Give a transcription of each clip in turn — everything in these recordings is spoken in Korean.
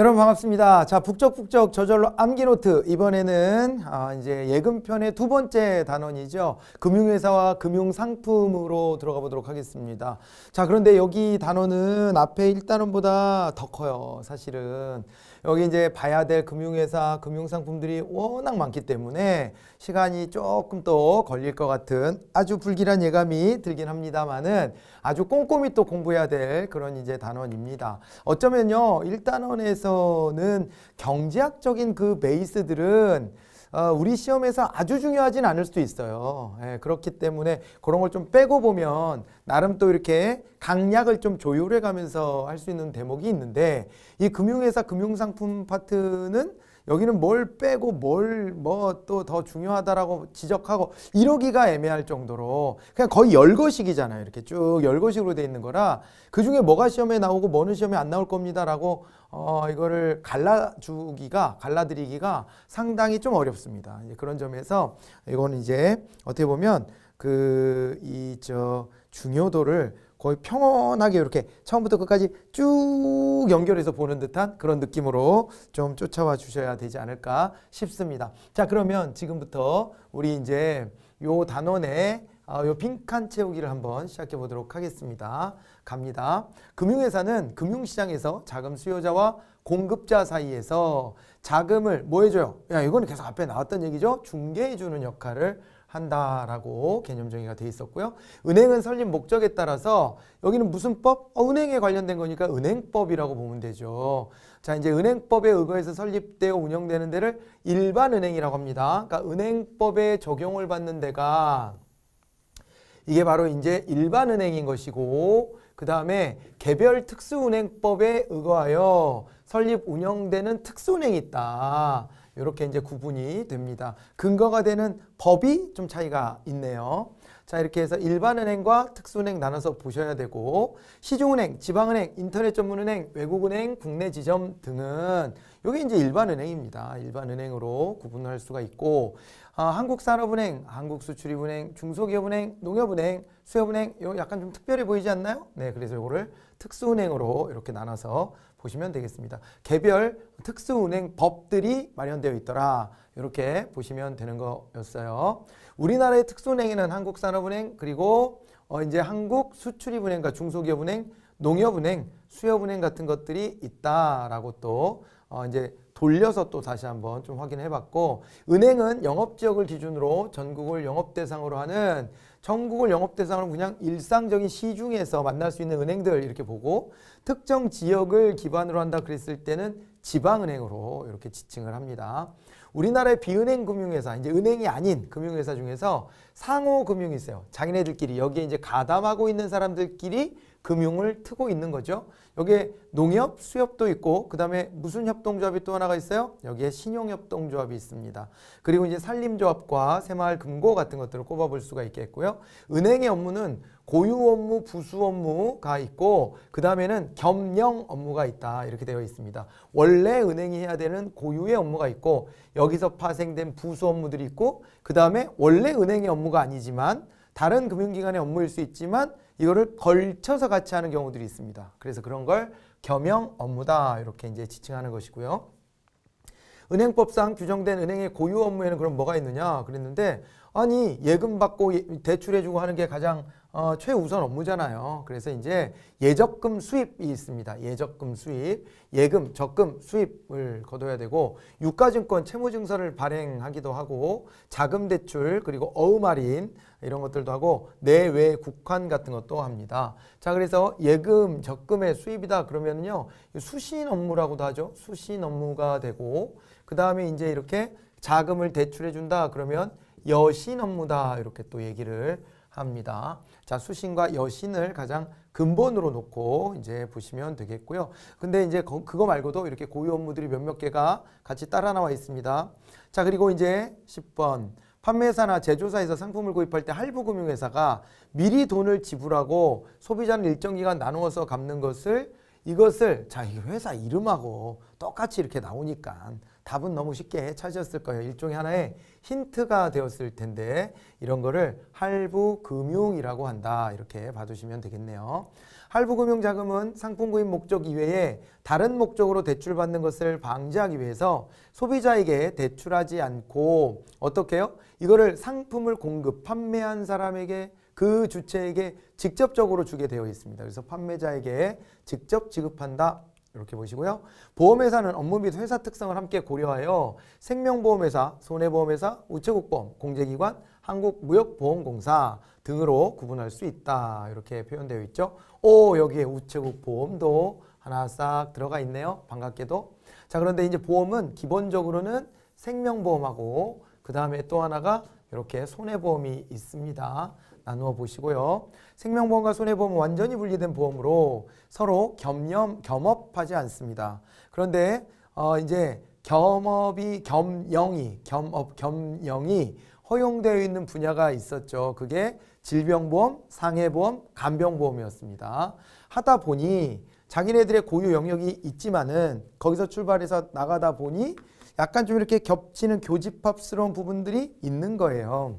여러분 반갑습니다. 자, 북적북적 저절로 암기노트. 이번에는 아, 이제 예금편의 두 번째 단원이죠. 금융회사와 금융상품으로 들어가 보도록 하겠습니다. 자, 그런데 여기 단원은 앞에 1단원보다 더 커요. 사실은. 여기 이제 봐야 될 금융회사, 금융상품들이 워낙 많기 때문에 시간이 조금 또 걸릴 것 같은 아주 불길한 예감이 들긴 합니다만은 아주 꼼꼼히 또 공부해야 될 그런 이제 단원입니다. 어쩌면요, 일단원에서는 경제학적인 그 베이스들은 어, 우리 시험에서 아주 중요하진 않을 수도 있어요. 예, 그렇기 때문에 그런 걸 좀 빼고 보면 나름 또 이렇게 강약을 좀 조율해 가면서 할 수 있는 대목이 있는데 이 금융회사 금융상품 파트는 여기는 뭘 빼고 뭘 뭐 또 더 중요하다라고 지적하고 이러기가 애매할 정도로 그냥 거의 열거식이잖아요. 이렇게 쭉 열거식으로 돼 있는 거라 그 중에 뭐가 시험에 나오고 뭐는 시험에 안 나올 겁니다라고 어 이거를 갈라주기가 갈라드리기가 상당히 좀 어렵습니다. 이제 그런 점에서 이거는 이제 어떻게 보면 그 이 저 중요도를 거의 평온하게 이렇게 처음부터 끝까지 쭉 연결해서 보는 듯한 그런 느낌으로 좀 쫓아와 주셔야 되지 않을까 싶습니다. 자 그러면 지금부터 우리 이제 요 단원의 어, 아, 요 빈칸 채우기를 한번 시작해 보도록 하겠습니다. 갑니다. 금융회사는 금융시장에서 자금 수요자와 공급자 사이에서 자금을 뭐 해줘요? 야 이거는 계속 앞에 나왔던 얘기죠. 중개해주는 역할을 한다라고 개념 정의가 돼 있었고요. 은행은 설립 목적에 따라서 여기는 무슨 법? 어, 은행에 관련된 거니까 은행법이라고 보면 되죠. 자 이제 은행법에 의거해서 설립되어 운영되는 데를 일반 은행이라고 합니다. 그러니까 은행법에 적용을 받는 데가 이게 바로 이제 일반 은행인 것이고 그 다음에 개별 특수은행법에 의거하여 설립 운영되는 특수은행이 있다. 이렇게 이제 구분이 됩니다. 근거가 되는 법이 좀 차이가 있네요. 자 이렇게 해서 일반은행과 특수은행 나눠서 보셔야 되고 시중은행, 지방은행, 인터넷 전문은행, 외국은행, 국내 지점 등은 이게 이제 일반은행입니다. 일반은행으로 구분할 수가 있고 아, 한국산업은행, 한국수출입은행, 중소기업은행, 농협은행, 수협은행 요 약간 좀 특별해 보이지 않나요? 네, 그래서 이거를 특수은행으로 이렇게 나눠서 보시면 되겠습니다. 개별 특수은행 법들이 마련되어 있더라. 이렇게 보시면 되는 거였어요. 우리나라의 특수은행에는 한국산업은행 그리고 어 이제 한국 수출입은행과 중소기업은행, 농협은행, 수협은행 같은 것들이 있다라고 또어 이제 돌려서 또 다시 한번 좀 확인해 봤고 은행은 영업 지역을 기준으로 전국을 영업 대상으로 하는 전국을 영업 대상으로 그냥 일상적인 시중에서 만날 수 있는 은행들 이렇게 보고 특정 지역을 기반으로 한다 그랬을 때는 지방은행으로 이렇게 지칭을 합니다. 우리나라의 비은행 금융회사, 이제 은행이 아닌 금융회사 중에서 상호금융이 있어요. 자기네들끼리 여기에 이제 가담하고 있는 사람들끼리 금융을 트고 있는 거죠. 여기에 농협, 수협도 있고 그 다음에 무슨 협동조합이 또 하나가 있어요? 여기에 신용협동조합이 있습니다. 그리고 이제 산림조합과 새마을금고 같은 것들을 꼽아볼 수가 있겠고요. 은행의 업무는 고유 업무, 부수 업무가 있고 그 다음에는 겸영 업무가 있다 이렇게 되어 있습니다. 원래 은행이 해야 되는 고유의 업무가 있고 여기서 파생된 부수 업무들이 있고 그 다음에 원래 은행의 업무가 아니지만 다른 금융기관의 업무일 수 있지만 이거를 걸쳐서 같이 하는 경우들이 있습니다. 그래서 그런 걸 겸용 업무다 이렇게 이제 지칭하는 것이고요. 은행법상 규정된 은행의 고유 업무에는 그럼 뭐가 있느냐 그랬는데 아니 예금 받고 예, 대출해주고 하는 게 가장 어, 최우선 업무잖아요. 그래서 이제 예적금 수입이 있습니다. 예적금 수입, 예금, 적금 수입을 거둬야 되고 유가증권 채무증서를 발행하기도 하고 자금대출 그리고 어음할인 이런 것들도 하고 내외 국한 같은 것도 합니다. 자 그래서 예금 적금의 수입이다 그러면요 은 수신 업무라고도 하죠. 수신 업무가 되고 그 다음에 이제 이렇게 자금을 대출해 준다 그러면 여신 업무다 이렇게 또 얘기를 합니다. 자, 수신과 여신을 가장 근본으로 놓고 이제 보시면 되겠고요. 근데 이제 그거 말고도 이렇게 고유 업무들이 몇몇 개가 같이 따라 나와 있습니다. 자, 그리고 이제 10번. 판매사나 제조사에서 상품을 구입할 때 할부금융회사가 미리 돈을 지불하고 소비자는 일정 기간 나누어서 갚는 것을 이것을 자이 회사 이름하고 똑같이 이렇게 나오니까 답은 너무 쉽게 찾으셨을 거예요. 일종의 하나의 힌트가 되었을 텐데 이런 거를 할부금융이라고 한다 이렇게 봐주시면 되겠네요. 할부금융자금은 상품 구입 목적 이외에 다른 목적으로 대출받는 것을 방지하기 위해서 소비자에게 대출하지 않고 어떻게 해요? 이거를 상품을 공급 판매한 사람에게 그 주체에게 직접적으로 주게 되어 있습니다. 그래서 판매자에게 직접 지급한다. 이렇게 보시고요. 보험회사는 업무 및 회사 특성을 함께 고려하여 생명보험회사, 손해보험회사, 우체국보험, 공제기관, 한국무역보험공사 등으로 구분할 수 있다. 이렇게 표현되어 있죠. 오 여기에 우체국보험도 하나 싹 들어가 있네요. 반갑게도. 자 그런데 이제 보험은 기본적으로는 생명보험하고 그 다음에 또 하나가 이렇게 손해보험이 있습니다. 나누어 보시고요. 생명보험과 손해보험은 완전히 분리된 보험으로 서로 겸염, 겸업하지 않습니다. 그런데 어 이제 겸업이 겸영이 겸업 겸영이 허용되어 있는 분야가 있었죠. 그게 질병보험, 상해보험, 간병보험이었습니다. 하다 보니 자기네들의 고유 영역이 있지만은 거기서 출발해서 나가다 보니 약간 좀 이렇게 겹치는 교집합스러운 부분들이 있는 거예요.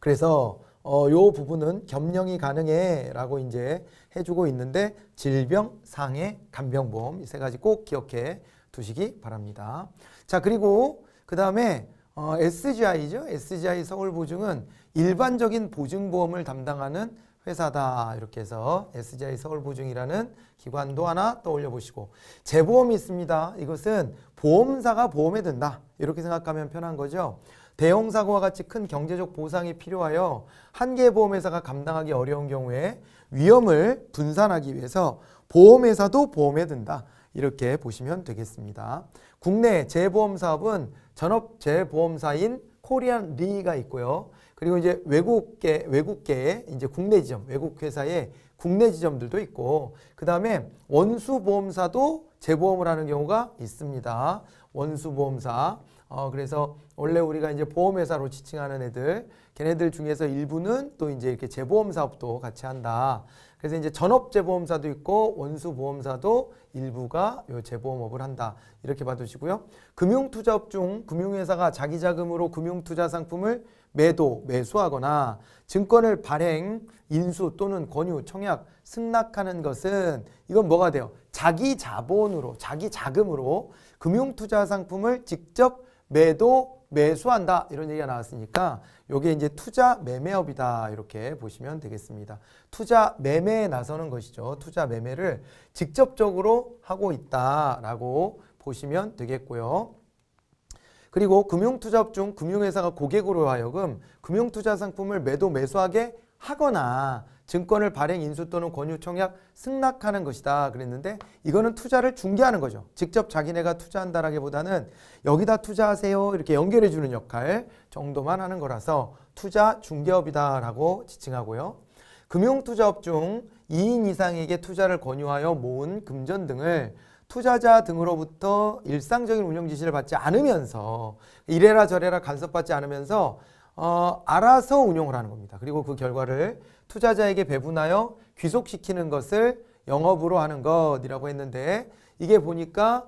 그래서 어, 요 부분은 겸령이 가능해라고 이제 해주고 있는데 질병, 상해, 간병보험 이 세 가지 꼭 기억해 두시기 바랍니다. 자 그리고 그 다음에 어, SGI죠. SGI 서울보증은 일반적인 보증보험을 담당하는 회사다 이렇게 해서 SGI 서울보증이라는 기관도 하나 떠올려 보시고 재보험이 있습니다. 이것은 보험사가 보험에 든다 이렇게 생각하면 편한 거죠. 대형 사고와 같이 큰 경제적 보상이 필요하여 한 개의 보험회사가 감당하기 어려운 경우에 위험을 분산하기 위해서 보험회사도 보험에 든다. 이렇게 보시면 되겠습니다. 국내 재보험 사업은 전업 재보험사인 코리안 리가 있고요. 그리고 이제 외국계 외국계의 이제 국내 지점, 외국 회사의 국내 지점들도 있고 그다음에 원수 보험사도 재보험을 하는 경우가 있습니다. 원수 보험사. 어 그래서 원래 우리가 이제 보험회사로 지칭하는 애들 걔네들 중에서 일부는 또 이제 이렇게 재보험 사업도 같이 한다. 그래서 이제 전업 재보험사도 있고 원수 보험사도 일부가 요 재보험업을 한다. 이렇게 봐두시고요. 금융투자업 중 금융회사가 자기 자금으로 금융투자 상품을 매도, 매수하거나 증권을 발행, 인수 또는 권유, 청약, 승낙하는 것은 이건 뭐가 돼요? 자기 자본으로, 자기 자금으로 금융투자 상품을 직접 매도, 매수한다 이런 얘기가 나왔으니까 이게 이제 투자 매매업이다 이렇게 보시면 되겠습니다. 투자 매매에 나서는 것이죠. 투자 매매를 직접적으로 하고 있다라고 보시면 되겠고요. 그리고 금융투자업 중 금융회사가 고객으로 하여금 금융투자 상품을 매도 매수하게 하거나 증권을 발행 인수 또는 권유 청약 승낙하는 것이다 그랬는데 이거는 투자를 중개하는 거죠. 직접 자기네가 투자한다라기보다는 여기다 투자하세요 이렇게 연결해 주는 역할 정도만 하는 거라서 투자 중개업이다라고 지칭하고요. 금융투자업 중 2인 이상에게 투자를 권유하여 모은 금전 등을 투자자 등으로부터 일상적인 운영 지시를 받지 않으면서 이래라 저래라 간섭받지 않으면서 어, 알아서 운용을 하는 겁니다. 그리고 그 결과를 투자자에게 배분하여 귀속시키는 것을 영업으로 하는 것이라고 했는데 이게 보니까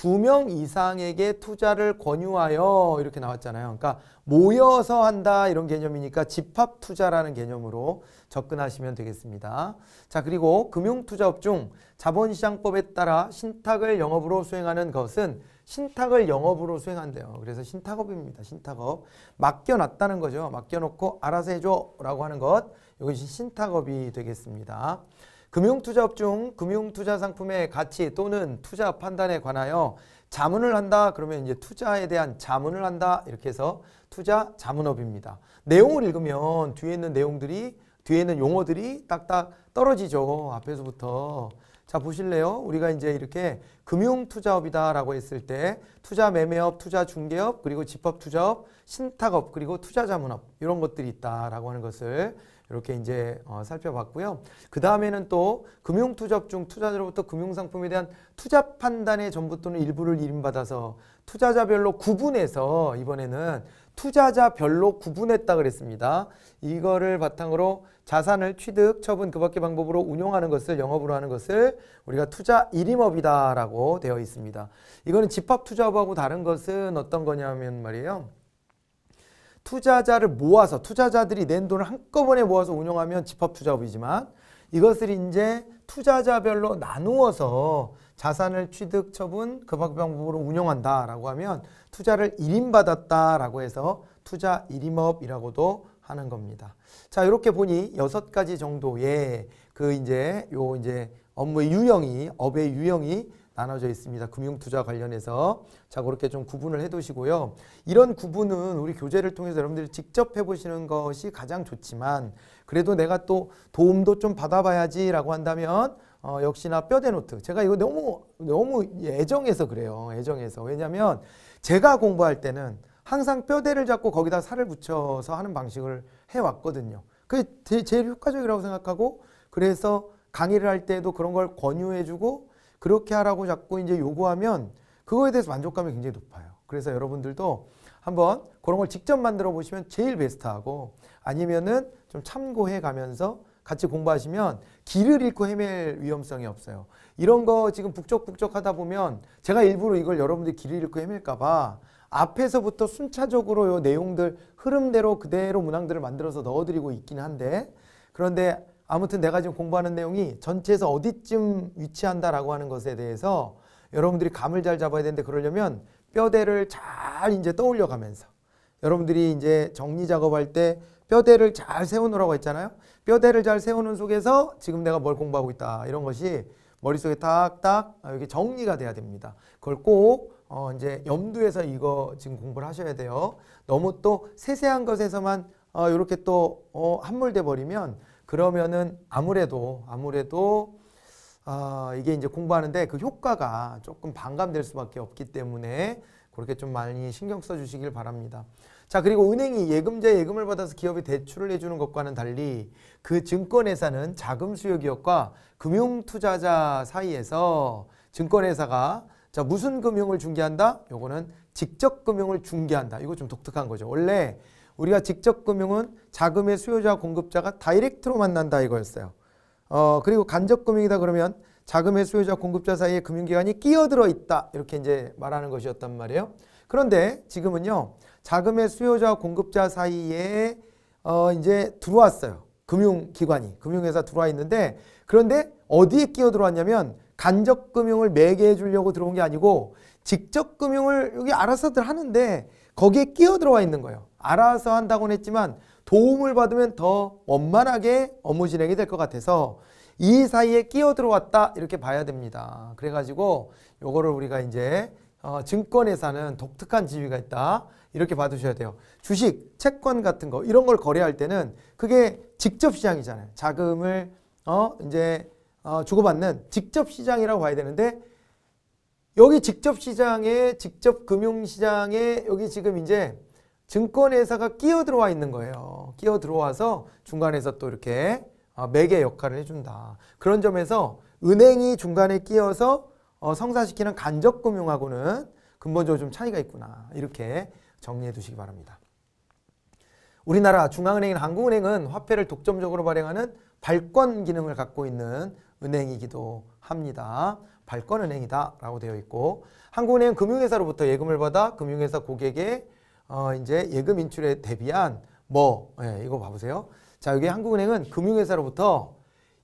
두명 이상에게 투자를 권유하여 이렇게 나왔잖아요. 그러니까 모여서 한다 이런 개념이니까 집합 투자라는 개념으로 접근하시면 되겠습니다. 자, 그리고 금융투자업 중 자본시장법에 따라 신탁을 영업으로 수행하는 것은 신탁을 영업으로 수행한대요. 그래서 신탁업입니다. 신탁업. 맡겨놨다는 거죠. 맡겨놓고 알아서 해줘라고 하는 것. 이것이 신탁업이 되겠습니다. 금융투자업종, 금융투자상품의 가치 또는 투자 판단에 관하여 자문을 한다 그러면 이제 투자에 대한 자문을 한다 이렇게 해서 투자 자문업입니다. 내용을 읽으면 뒤에 있는 내용들이 뒤에 있는 용어들이 딱딱 떨어지죠. 앞에서부터. 자 보실래요? 우리가 이제 이렇게 금융투자업이다라고 했을 때 투자 매매업, 투자 중개업, 그리고 집합 투자업, 신탁업, 그리고 투자 자문업 이런 것들이 있다라고 하는 것을 이렇게 이제 어, 살펴봤고요. 그 다음에는 또 금융투자중 투자자로부터 금융상품에 대한 투자 판단의 전부 또는 일부를 이임받아서 투자자별로 구분해서 이번에는 투자자별로 구분했다 그랬습니다. 이거를 바탕으로 자산을 취득, 처분, 그 밖의 방법으로 운용하는 것을 영업으로 하는 것을 우리가 투자 일임업이다라고 되어 있습니다. 이거는 집합투자업하고 다른 것은 어떤 거냐면 말이에요. 투자자를 모아서 투자자들이 낸 돈을 한꺼번에 모아서 운영하면 집합투자업이지만 이것을 이제 투자자별로 나누어서 자산을 취득 처분 급합 방법으로 운영한다라고 하면 투자를 1인 받았다라고 해서 투자 1인업이라고도 하는 겁니다. 자, 이렇게 보니 여섯 가지 정도의 그 이제 요 이제 업무의 유형이 업의 유형이 나눠져 있습니다. 금융투자 관련해서 자 그렇게 좀 구분을 해두시고요. 이런 구분은 우리 교재를 통해서 여러분들이 직접 해보시는 것이 가장 좋지만 그래도 내가 또 도움도 좀 받아봐야지 라고 한다면 어, 역시나 뼈대노트 제가 이거 너무 너무 애정해서 그래요. 애정해서 왜냐하면 제가 공부할 때는 항상 뼈대를 잡고 거기다 살을 붙여서 하는 방식을 해왔거든요. 그게 제일 효과적이라고 생각하고 그래서 강의를 할 때도 그런 걸 권유해주고 그렇게 하라고 자꾸 이제 요구하면 그거에 대해서 만족감이 굉장히 높아요. 그래서 여러분들도 한번 그런 걸 직접 만들어 보시면 제일 베스트하고 아니면은 좀 참고해 가면서 같이 공부하시면 길을 잃고 헤맬 위험성이 없어요. 이런 거 지금 북적북적 하다 보면 제가 일부러 이걸 여러분들 길을 잃고 헤맬까 봐 앞에서부터 순차적으로 요 내용들 흐름대로 그대로 문항들을 만들어서 넣어드리고 있긴 한데 그런데 아무튼 내가 지금 공부하는 내용이 전체에서 어디쯤 위치한다라고 하는 것에 대해서 여러분들이 감을 잘 잡아야 되는데 그러려면 뼈대를 잘 이제 떠올려 가면서 여러분들이 이제 정리 작업할 때 뼈대를 잘 세워놓으라고 했잖아요. 뼈대를 잘 세우는 속에서 지금 내가 뭘 공부하고 있다 이런 것이 머릿속에 딱딱 이렇게 정리가 돼야 됩니다. 그걸 꼭 어, 이제 염두에서 이거 지금 공부를 하셔야 돼요. 너무 또 세세한 것에서만 어, 이렇게 또 어, 함몰돼 버리면 그러면은 아무래도 아무래도 아, 이게 이제 공부하는데 그 효과가 조금 반감될 수밖에 없기 때문에 그렇게 좀 많이 신경 써 주시길 바랍니다. 자, 그리고 은행이 예금자 예금을 받아서 기업이 대출을 해주는 것과는 달리 그 증권회사는 자금 수요 기업과 금융 투자자 사이에서 증권회사가 자, 무슨 금융을 중개한다? 요거는 직접 금융을 중개한다. 이거 좀 독특한 거죠. 원래 우리가 직접 금융은 자금의 수요자와 공급자가 다이렉트로 만난다 이거였어요. 어, 그리고 간접 금융이다 그러면 자금의 수요자 공급자 사이에 금융기관이 끼어들어 있다 이렇게 이제 말하는 것이었단 말이에요. 그런데 지금은요 자금의 수요자 공급자 사이에 어, 이제 들어왔어요. 금융기관이 금융회사 들어와 있는데 그런데 어디에 끼어 들어왔냐면 간접 금융을 매개해 주려고 들어온 게 아니고 직접 금융을 여기 알아서들 하는데 거기에 끼어들어와 있는 거예요. 알아서 한다고 했지만 도움을 받으면 더 원만하게 업무 진행이 될 것 같아서 이 사이에 끼어들어왔다 이렇게 봐야 됩니다. 그래가지고 요거를 우리가 이제 어, 증권회사는 독특한 지위가 있다 이렇게 봐주셔야 돼요. 주식, 채권 같은 거 이런 걸 거래할 때는 그게 직접 시장이잖아요. 자금을 어, 이제 어, 주고받는 직접 시장이라고 봐야 되는데 여기 직접 시장에 직접 금융 시장에 여기 지금 이제 증권 회사가 끼어 들어와 있는 거예요. 끼어 들어와서 중간에서 또 이렇게 아, 매개 역할을 해준다. 그런 점에서 은행이 중간에 끼어서 어, 성사시키는 간접 금융하고는 근본적으로 좀 차이가 있구나. 이렇게 정리해 두시기 바랍니다. 우리나라 중앙은행인 한국은행은 화폐를 독점적으로 발행하는 발권 기능을 갖고 있는 은행이기도 합니다. 발권은행이다 라고 되어 있고 한국은행 금융회사로부터 예금을 받아 금융회사 고객의 어 이제 예금 인출에 대비한 뭐 예, 이거 봐보세요. 자 여기 한국은행은 금융회사로부터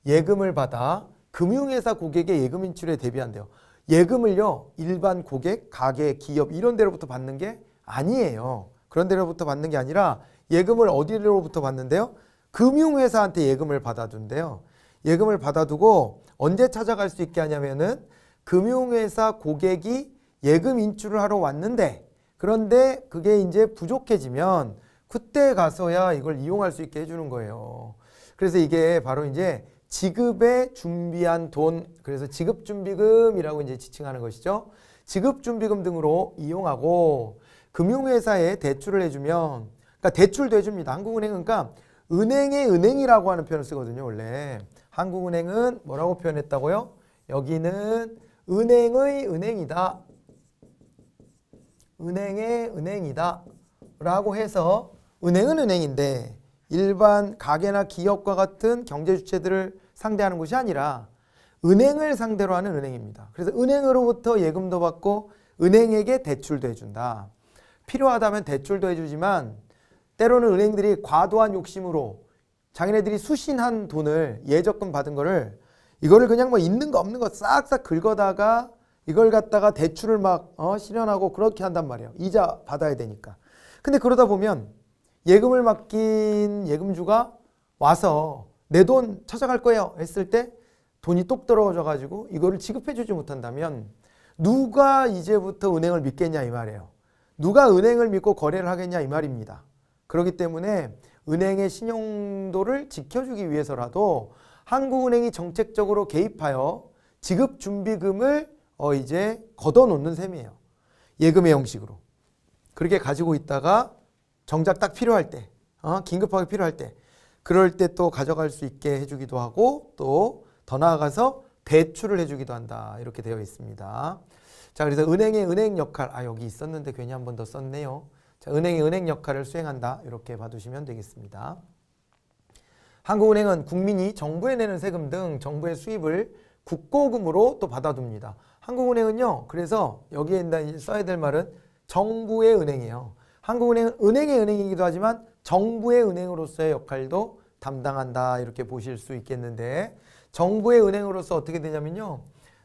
예금을 받아 금융회사 고객의 예금 인출에 대비한대요. 예금을요 일반 고객, 가게, 기업 이런 데로부터 받는 게 아니에요. 그런 데로부터 받는 게 아니라 예금을 어디로부터 받는데요? 금융회사한테 예금을 받아둔대요. 예금을 받아두고 언제 찾아갈 수 있게 하냐면은 금융회사 고객이 예금 인출을 하러 왔는데 그런데 그게 이제 부족해지면 그때 가서야 이걸 이용할 수 있게 해주는 거예요. 그래서 이게 바로 이제 지급에 준비한 돈 그래서 지급준비금이라고 이제 지칭하는 것이죠. 지급준비금 등으로 이용하고 금융회사에 대출을 해주면 그러니까 대출도 해줍니다. 한국은행은 그러니까 은행의 은행이라고 하는 표현을 쓰거든요. 원래 한국은행은 뭐라고 표현했다고요? 여기는 은행의 은행이다. 은행의 은행이다. 라고 해서 은행은 은행인데 일반 가게나 기업과 같은 경제 주체들을 상대하는 것이 아니라 은행을 상대로 하는 은행입니다. 그래서 은행으로부터 예금도 받고 은행에게 대출도 해준다. 필요하다면 대출도 해주지만 때로는 은행들이 과도한 욕심으로 자기네들이 수신한 돈을 예적금 받은 거를 이거를 그냥 뭐 있는 거 없는 거 싹싹 긁어다가 이걸 갖다가 대출을 막 어, 실현하고 그렇게 한단 말이에요. 이자 받아야 되니까. 근데 그러다 보면 예금을 맡긴 예금주가 와서 내 돈 찾아갈 거예요 했을 때 돈이 똑 떨어져 가지고 이거를 지급해 주지 못한다면 누가 이제부터 은행을 믿겠냐 이 말이에요. 누가 은행을 믿고 거래를 하겠냐 이 말입니다. 그렇기 때문에 은행의 신용도를 지켜주기 위해서라도 한국은행이 정책적으로 개입하여 지급 준비금을 어 이제 걷어놓는 셈이에요. 예금의 형식으로. 그렇게 가지고 있다가 정작 딱 필요할 때, 어? 긴급하게 필요할 때, 그럴 때 또 가져갈 수 있게 해주기도 하고 또 더 나아가서 대출을 해주기도 한다. 이렇게 되어 있습니다. 자, 그래서 은행의 은행 역할, 아, 여기 있었는데 괜히 한 번 더 썼네요. 자, 은행의 은행 역할을 수행한다. 이렇게 봐두시면 되겠습니다. 한국은행은 국민이 정부에 내는 세금 등 정부의 수입을 국고금으로 또 받아둡니다. 한국은행은요. 그래서 여기에 써야 될 말은 정부의 은행이에요. 한국은행은 은행의 은행이기도 하지만 정부의 은행으로서의 역할도 담당한다 이렇게 보실 수 있겠는데 정부의 은행으로서 어떻게 되냐면요.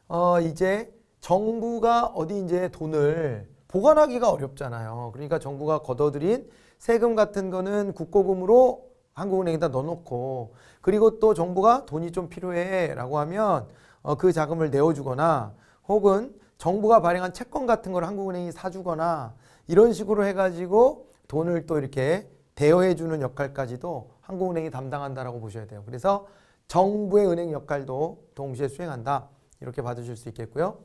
어 이제 정부가 어디 이제 돈을 보관하기가 어렵잖아요. 그러니까 정부가 걷어들인 세금 같은 거는 국고금으로 한국은행에다 넣어놓고 그리고 또 정부가 돈이 좀 필요해라고 하면 어, 그 자금을 내어주거나 혹은 정부가 발행한 채권 같은 걸 한국은행이 사주거나 이런 식으로 해가지고 돈을 또 이렇게 대여해주는 역할까지도 한국은행이 담당한다라고 보셔야 돼요. 그래서 정부의 은행 역할도 동시에 수행한다 이렇게 봐주실 수 있겠고요.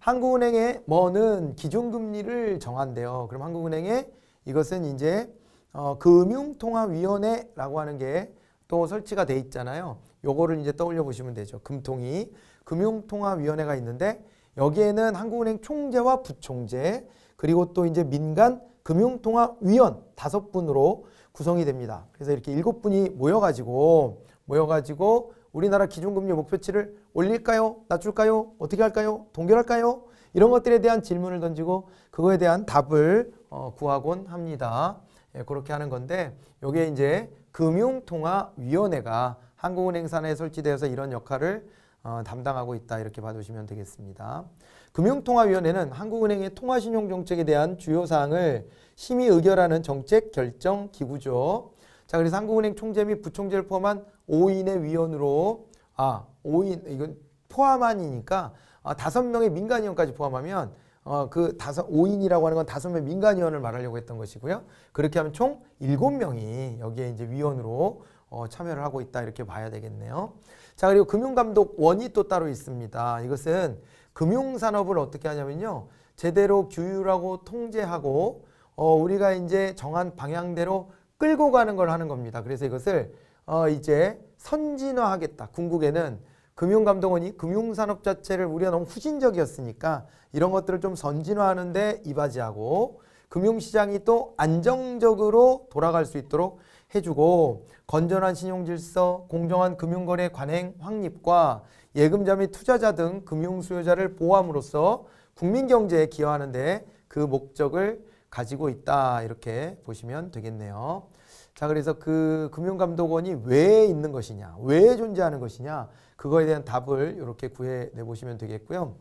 한국은행의 뭐는 기준금리를 정한대요. 그럼 한국은행에 이것은 이제 어, 금융통화위원회라고 하는 게 또 설치가 돼 있잖아요. 요거를 이제 떠올려 보시면 되죠. 금통이 금융통화위원회가 있는데 여기에는 한국은행 총재와 부총재 그리고 또 이제 민간 금융통화위원 다섯 분으로 구성이 됩니다. 그래서 이렇게 일곱 분이 모여가지고 모여가지고 우리나라 기준금리 목표치를 올릴까요? 낮출까요? 어떻게 할까요? 동결할까요? 이런 것들에 대한 질문을 던지고 그거에 대한 답을 어, 구하곤 합니다. 예, 그렇게 하는 건데 이게 이제 금융통화위원회가 한국은행 산에 설치되어서 이런 역할을 어, 담당하고 있다 이렇게 봐주시면 되겠습니다. 금융통화위원회는 한국은행의 통화신용정책에 대한 주요 사항을 심의 의결하는 정책 결정 기구죠. 자 그래서 한국은행 총재 및 부총재를 포함한 5인의 위원으로 아 5인 이건 포함한이니까 아, 5명의 민간위원까지 포함하면 어, 그 다섯 오인이라고 하는 건 다섯 명 민간위원을 말하려고 했던 것이고요. 그렇게 하면 총 일곱 명이 여기에 이제 위원으로 어, 참여를 하고 있다 이렇게 봐야 되겠네요. 자 그리고 금융감독원이 또 따로 있습니다. 이것은 금융산업을 어떻게 하냐면요. 제대로 규율하고 통제하고 어, 우리가 이제 정한 방향대로 끌고 가는 걸 하는 겁니다. 그래서 이것을 어, 이제 선진화하겠다. 궁극에는 금융감독원이 금융산업 자체를 우리가 너무 후진적이었으니까 이런 것들을 좀 선진화하는 데 이바지하고 금융시장이 또 안정적으로 돌아갈 수 있도록 해주고 건전한 신용질서, 공정한 금융거래 관행 확립과 예금자 및 투자자 등 금융수요자를 보호함으로써 국민경제에 기여하는 데 그 목적을 가지고 있다 이렇게 보시면 되겠네요. 자, 그래서 그 금융감독원이 왜 있는 것이냐, 왜 존재하는 것이냐, 그거에 대한 답을 이렇게 구해내 보시면 되겠고요.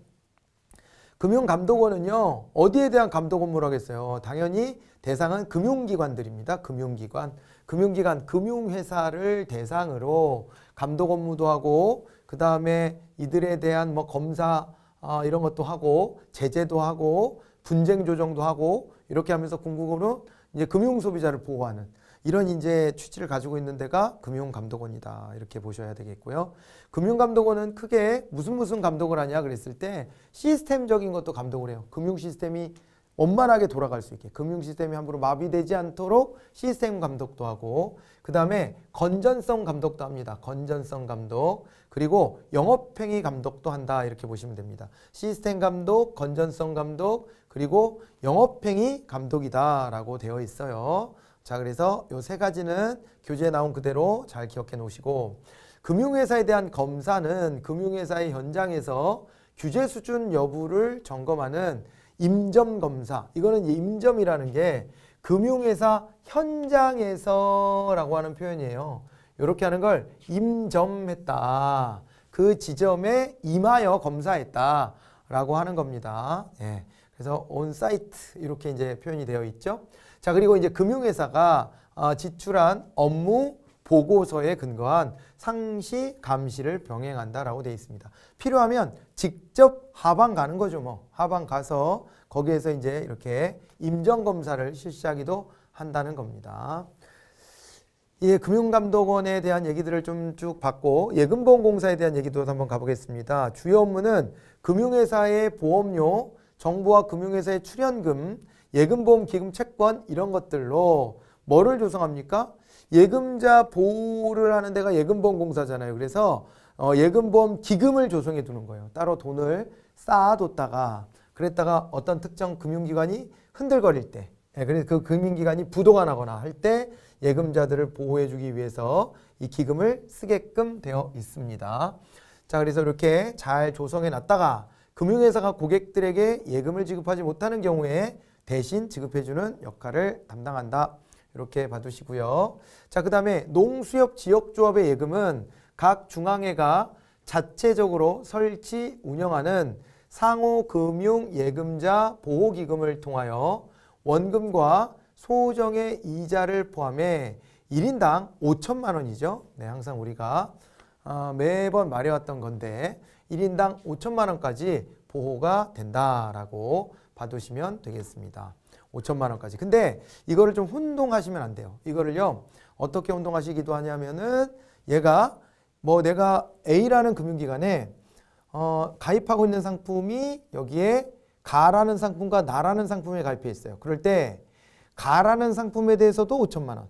금융감독원은요, 어디에 대한 감독 업무를 하겠어요? 당연히 대상은 금융기관들입니다. 금융기관. 금융기관, 금융회사를 대상으로 감독 업무도 하고, 그 다음에 이들에 대한 뭐 검사 어, 이런 것도 하고, 제재도 하고, 분쟁 조정도 하고, 이렇게 하면서 궁극으로 이제 금융소비자를 보호하는 이런 이제 취지를 가지고 있는 데가 금융감독원이다. 이렇게 보셔야 되겠고요. 금융감독원은 크게 무슨 무슨 감독을 하냐 그랬을 때 시스템적인 것도 감독을 해요. 금융 시스템이 원만하게 돌아갈 수 있게 금융 시스템이 함부로 마비되지 않도록 시스템 감독도 하고 그 다음에 건전성 감독도 합니다. 건전성 감독 그리고 영업행위 감독도 한다 이렇게 보시면 됩니다. 시스템 감독, 건전성 감독 그리고 영업행위 감독이다 라고 되어 있어요. 자 그래서 요 세 가지는 교재에 나온 그대로 잘 기억해 놓으시고 금융회사에 대한 검사는 금융회사의 현장에서 규제 수준 여부를 점검하는 임점검사 이거는 임점이라는 게 금융회사 현장에서 라고 하는 표현이에요. 이렇게 하는 걸 임점했다. 그 지점에 임하여 검사했다. 라고 하는 겁니다. 예. 그래서 온사이트 이렇게 이제 표현이 되어 있죠. 자, 그리고 이제 금융회사가 어, 지출한 업무 보고서에 근거한 상시 감시를 병행한다라고 되어 있습니다. 필요하면 직접 하방 가는 거죠, 뭐. 하방 가서 거기에서 이제 이렇게 임정 검사를 실시하기도 한다는 겁니다. 예, 금융감독원에 대한 얘기들을 좀쭉 봤고 예금보험공사에 대한 얘기도 한번 가보겠습니다. 주요 업무는 금융회사의 보험료, 정부와 금융회사의 출연금, 예금, 보험, 기금, 채권 이런 것들로 뭐를 조성합니까? 예금자 보호를 하는 데가 예금보험공사잖아요. 그래서 어, 예금보험 기금을 조성해 두는 거예요. 따로 돈을 쌓아뒀다가 그랬다가 어떤 특정 금융기관이 흔들거릴 때 예, 그래서 그 금융기관이 부도가 나거나 할 때 예금자들을 보호해주기 위해서 이 기금을 쓰게끔 되어 있습니다. 자, 그래서 이렇게 잘 조성해 놨다가 금융회사가 고객들에게 예금을 지급하지 못하는 경우에 대신 지급해주는 역할을 담당한다. 이렇게 봐두시고요. 자, 그 다음에 농수협 지역조합의 예금은 각 중앙회가 자체적으로 설치, 운영하는 상호금융예금자 보호기금을 통하여 원금과 소정의 이자를 포함해 1인당 5천만 원이죠. 네, 항상 우리가 어, 매번 말해왔던 건데 1인당 5천만 원까지 보호가 된다라고 봐두시면 되겠습니다. 5천만 원까지. 근데 이거를 좀 혼동하시면 안 돼요. 이거를요. 어떻게 혼동하시기도 하냐면은 얘가 뭐 내가 A라는 금융기관에 어, 가입하고 있는 상품이 여기에 가라는 상품과 나라는 상품에 가입해 있어요. 그럴 때 가라는 상품에 대해서도 5천만 원,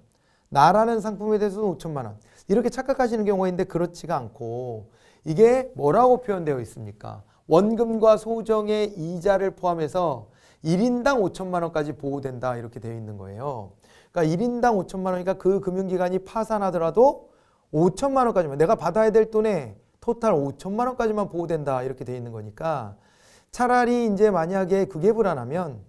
나라는 상품에 대해서도 5천만 원 이렇게 착각하시는 경우가 있는데 그렇지가 않고 이게 뭐라고 표현되어 있습니까? 원금과 소정의 이자를 포함해서 1인당 5천만 원까지 보호된다 이렇게 되어 있는 거예요. 그러니까 1인당 5천만 원이니까 그 금융기관이 파산하더라도 5천만 원까지만 내가 받아야 될 돈에 토탈 5천만 원까지만 보호된다 이렇게 되어 있는 거니까 차라리 이제 만약에 그게 불안하면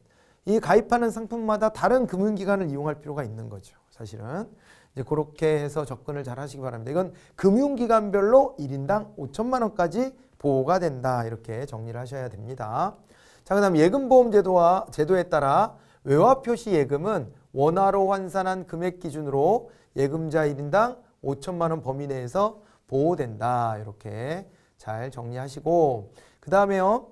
이 가입하는 상품마다 다른 금융기관을 이용할 필요가 있는 거죠. 사실은 이제 그렇게 해서 접근을 잘 하시기 바랍니다. 이건 금융기관별로 1인당 5천만 원까지 보호가 된다 이렇게 정리를 하셔야 됩니다. 자, 그다음 예금보험 제도와 제도에 따라 외화 표시 예금은 원화로 환산한 금액 기준으로 예금자 1인당 5천만 원 범위 내에서 보호된다. 이렇게 잘 정리하시고 그다음에요.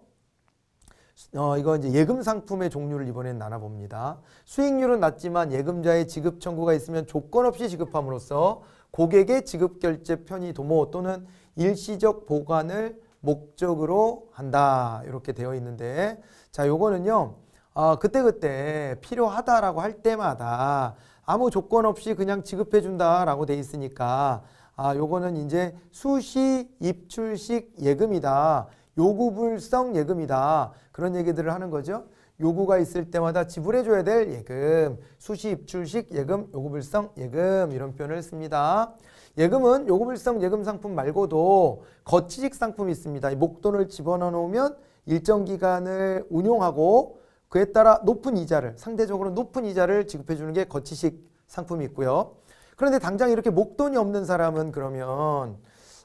어, 이거 이제 예금 상품의 종류를 이번엔 나눠봅니다. 수익률은 낮지만 예금자의 지급 청구가 있으면 조건 없이 지급함으로써 고객의 지급 결제 편의 도모 또는 일시적 보관을 목적으로 한다 이렇게 되어 있는데 자 요거는요 어, 그때그때 필요하다라고 할 때마다 아무 조건 없이 그냥 지급해 준다라고 돼 있으니까 아 요거는 이제 수시 입출식 예금이다 요구불성 예금이다 그런 얘기들을 하는 거죠 요구가 있을 때마다 지불해 줘야 될 예금 수시 입출식 예금 요구불성 예금 이런 표현을 씁니다 예금은 요구불성 예금 상품 말고도 거치직 상품이 있습니다. 목돈을 집어넣어 놓으면 일정 기간을 운용하고 그에 따라 높은 이자를 상대적으로 높은 이자를 지급해 주는 게 거치식 상품이 있고요. 그런데 당장 이렇게 목돈이 없는 사람은 그러면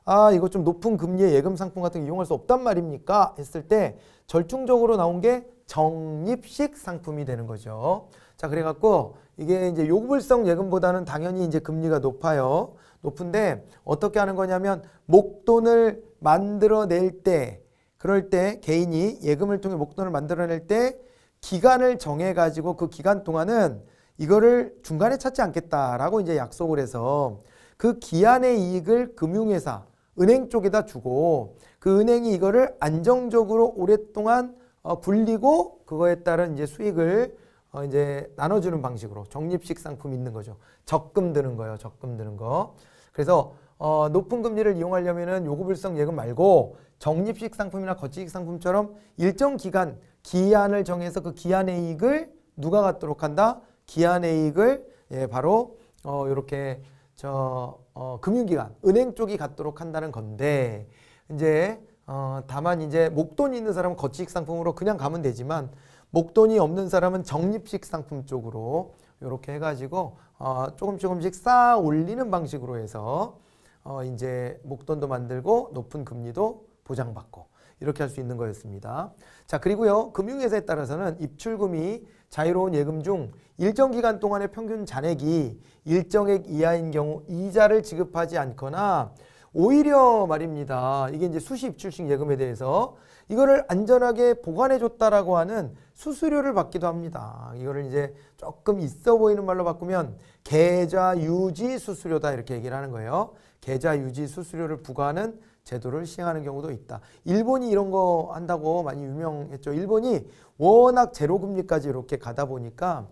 아 이거 좀 높은 금리의 예금 상품 같은 거 이용할 수 없단 말입니까? 했을 때 절충적으로 나온 게 적립식 상품이 되는 거죠. 자 그래갖고 이게 이제 요구불성 예금보다는 당연히 이제 금리가 높아요. 높은데 어떻게 하는 거냐면 목돈을 만들어낼 때 그럴 때 개인이 예금을 통해 목돈을 만들어낼 때 기간을 정해가지고 그 기간 동안은 이거를 중간에 찾지 않겠다라고 이제 약속을 해서 그 기한의 이익을 금융회사, 은행 쪽에다 주고 그 은행이 이거를 안정적으로 오랫동안 어, 불리고 그거에 따른 이제 수익을 어, 이제 나눠주는 방식으로 적립식 상품 있는 거죠. 적금 드는 거예요. 적금 드는 거. 그래서 어, 높은 금리를 이용하려면은 요구불성 예금 말고 적립식 상품이나 거치식 상품처럼 일정 기간 기한을 정해서 그 기한의 이익을 누가 갖도록 한다? 기한의 이익을 예, 바로 어, 이렇게 저 어, 금융기관 은행 쪽이 갖도록 한다는 건데 이제 어, 다만 이제 목돈이 있는 사람은 거치식 상품으로 그냥 가면 되지만 목돈이 없는 사람은 적립식 상품 쪽으로 이렇게 해가지고 어, 조금 조금씩 쌓아 올리는 방식으로 해서 어, 이제 목돈도 만들고 높은 금리도 보장받고 이렇게 할 수 있는 거였습니다. 자 그리고요 금융회사에 따라서는 입출금이 자유로운 예금 중 일정 기간 동안의 평균 잔액이 일정액 이하인 경우 이자를 지급하지 않거나 오히려 말입니다. 이게 이제 수시 입출식 예금에 대해서 이거를 안전하게 보관해 줬다라고 하는 수수료를 받기도 합니다. 이거를 이제 조금 있어 보이는 말로 바꾸면 계좌 유지 수수료다 이렇게 얘기를 하는 거예요. 계좌 유지 수수료를 부과하는 제도를 시행하는 경우도 있다. 일본이 이런 거 한다고 많이 유명했죠. 일본이 워낙 제로금리까지 이렇게 가다 보니까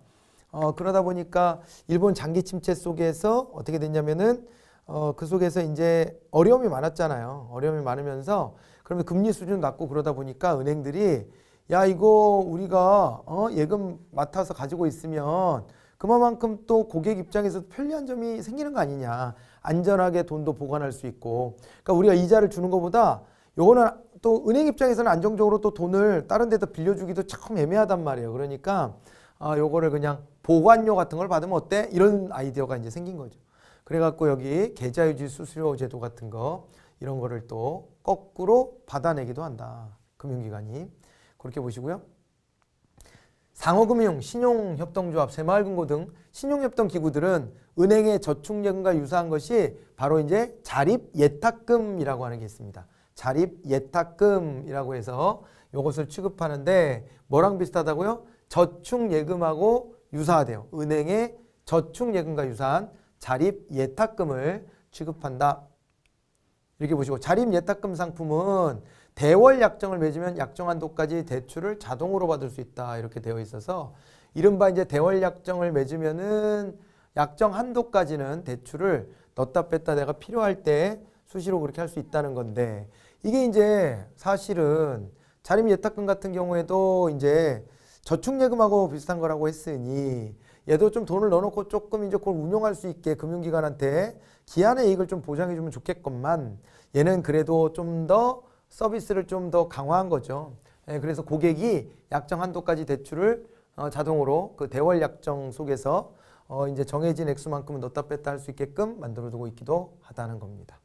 어, 그러다 보니까 일본 장기 침체 속에서 어떻게 됐냐면은 어, 그 속에서 이제 어려움이 많았잖아요. 어려움이 많으면서 그러면 금리 수준 낮고 그러다 보니까 은행들이 야 이거 우리가 어 예금 맡아서 가지고 있으면 그만큼 또 고객 입장에서 도 편리한 점이 생기는 거 아니냐. 안전하게 돈도 보관할 수 있고. 그러니까 우리가 이자를 주는 것보다 요거는 또 은행 입장에서는 안정적으로 또 돈을 다른 데다 빌려주기도 참 애매하단 말이에요. 그러니까 아, 요거를 그냥 보관료 같은 걸 받으면 어때? 이런 아이디어가 이제 생긴 거죠. 그래갖고 여기 계좌유지 수수료 제도 같은 거 이런 거를 또 거꾸로 받아내기도 한다. 금융기관이. 그렇게 보시고요. 상호금융, 신용협동조합, 새마을금고 등 신용협동기구들은 은행의 저축예금과 유사한 것이 바로 이제 자립예탁금이라고 하는 게 있습니다. 자립예탁금이라고 해서 이것을 취급하는데 뭐랑 비슷하다고요? 저축예금하고 유사하대요. 은행의 저축예금과 유사한 자립예탁금을 취급한다. 이렇게 보시고 자립예탁금 상품은 대월 약정을 맺으면 약정 한도까지 대출을 자동으로 받을 수 있다 이렇게 되어 있어서 이른바 이제 대월 약정을 맺으면은 약정 한도까지는 대출을 넣다 뺐다 내가 필요할 때 수시로 그렇게 할 수 있다는 건데 이게 이제 사실은 자립예탁금 같은 경우에도 이제 저축예금하고 비슷한 거라고 했으니 얘도 좀 돈을 넣어놓고 조금 이제 그걸 운용할 수 있게 금융기관한테 기한의 이익을 좀 보장해주면 좋겠건만 얘는 그래도 좀 더 서비스를 좀 더 강화한 거죠. 예, 그래서 고객이 약정 한도까지 대출을 어, 자동으로 그 대월 약정 속에서 어, 이제 정해진 액수만큼 은 넣었다 뺐다 할 수 있게끔 만들어두고 있기도 하다는 겁니다.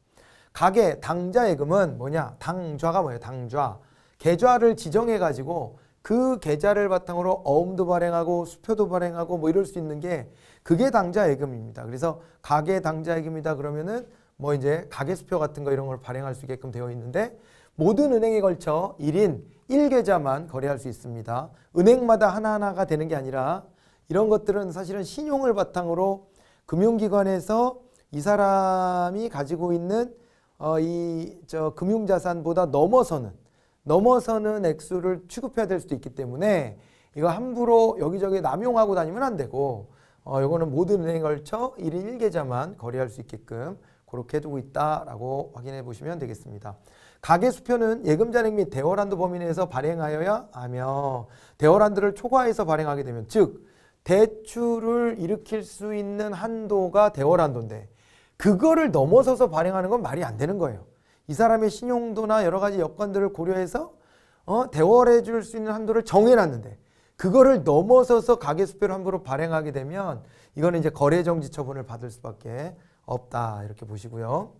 가계 당좌예금은 뭐냐? 당좌가 뭐예요? 당좌. 계좌를 지정해가지고 그 계좌를 바탕으로 어음도 발행하고 수표도 발행하고 뭐 이럴 수 있는 게 그게 당좌예금입니다. 그래서 가계 당좌예금이다 그러면은 뭐 이제 가계 수표 같은 거 이런 걸 발행할 수 있게끔 되어 있는데 모든 은행에 걸쳐 1인 1계좌만 거래할 수 있습니다. 은행마다 하나하나가 되는 게 아니라 이런 것들은 사실은 신용을 바탕으로 금융기관에서 이 사람이 가지고 있는 어, 이 저 금융자산보다 넘어서는 넘어서는 액수를 취급해야 될 수도 있기 때문에 이거 함부로 여기저기 남용하고 다니면 안 되고 어, 이거는 모든 은행에 걸쳐 1인 1계좌만 거래할 수 있게끔 그렇게 해두고 있다라고 확인해 보시면 되겠습니다. 가계수표는 예금잔액 및 대월한도 범위 내에서 발행하여야 하며 대월한도를 초과해서 발행하게 되면 즉 대출을 일으킬 수 있는 한도가 대월한도인데 그거를 넘어서서 발행하는 건 말이 안 되는 거예요. 이 사람의 신용도나 여러 가지 여건들을 고려해서 어, 대월해 줄 수 있는 한도를 정해놨는데 그거를 넘어서서 가계수표를 함부로 발행하게 되면 이거는 이제 거래정지 처분을 받을 수밖에 없다 이렇게 보시고요.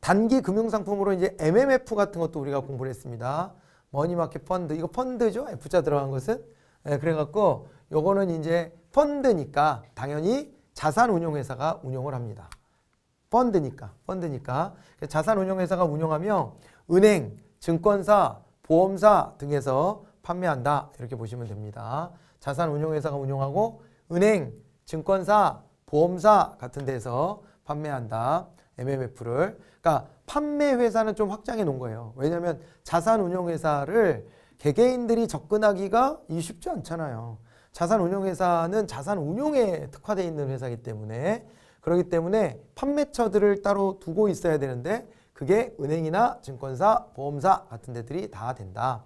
단기 금융상품으로 이제 MMF 같은 것도 우리가 공부를 했습니다. 머니마켓 펀드 이거 펀드죠 F자 들어간 것은 네, 그래갖고 요거는 이제 펀드니까 당연히 자산운용회사가 운용을 합니다. 펀드니까 펀드니까 자산운용회사가 운영하며 은행, 증권사, 보험사 등에서 판매한다 이렇게 보시면 됩니다. 자산운용회사가 운영하고 은행, 증권사, 보험사 같은 데서 판매한다. MMF를 그러니까 판매 회사는 좀 확장해 놓은 거예요. 왜냐하면 자산운용회사를 개개인들이 접근하기가 쉽지 않잖아요. 자산운용회사는 자산운용에 특화되어 있는 회사이기 때문에 그렇기 때문에 판매처들을 따로 두고 있어야 되는데 그게 은행이나 증권사, 보험사 같은 데들이 다 된다.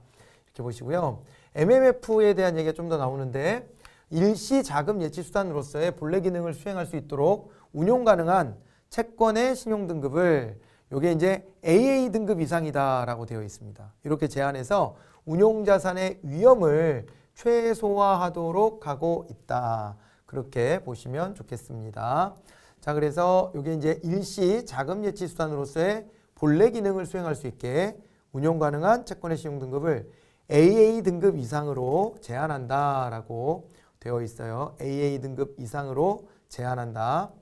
이렇게 보시고요. MMF에 대한 얘기가 좀 더 나오는데 일시 자금 예치 수단으로서의 본래 기능을 수행할 수 있도록 운용 가능한 채권의 신용 등급을 요게 이제 AA 등급 이상이다라고 되어 있습니다. 이렇게 제안해서 운용 자산의 위험을 최소화하도록 하고 있다. 그렇게 보시면 좋겠습니다. 자 그래서 이게 이제 일시 자금 예치 수단으로서의 본래 기능을 수행할 수 있게 운용 가능한 채권의 신용 등급을 AA 등급 이상으로 제한한다라고 되어 있어요. AA 등급 이상으로 제한한다.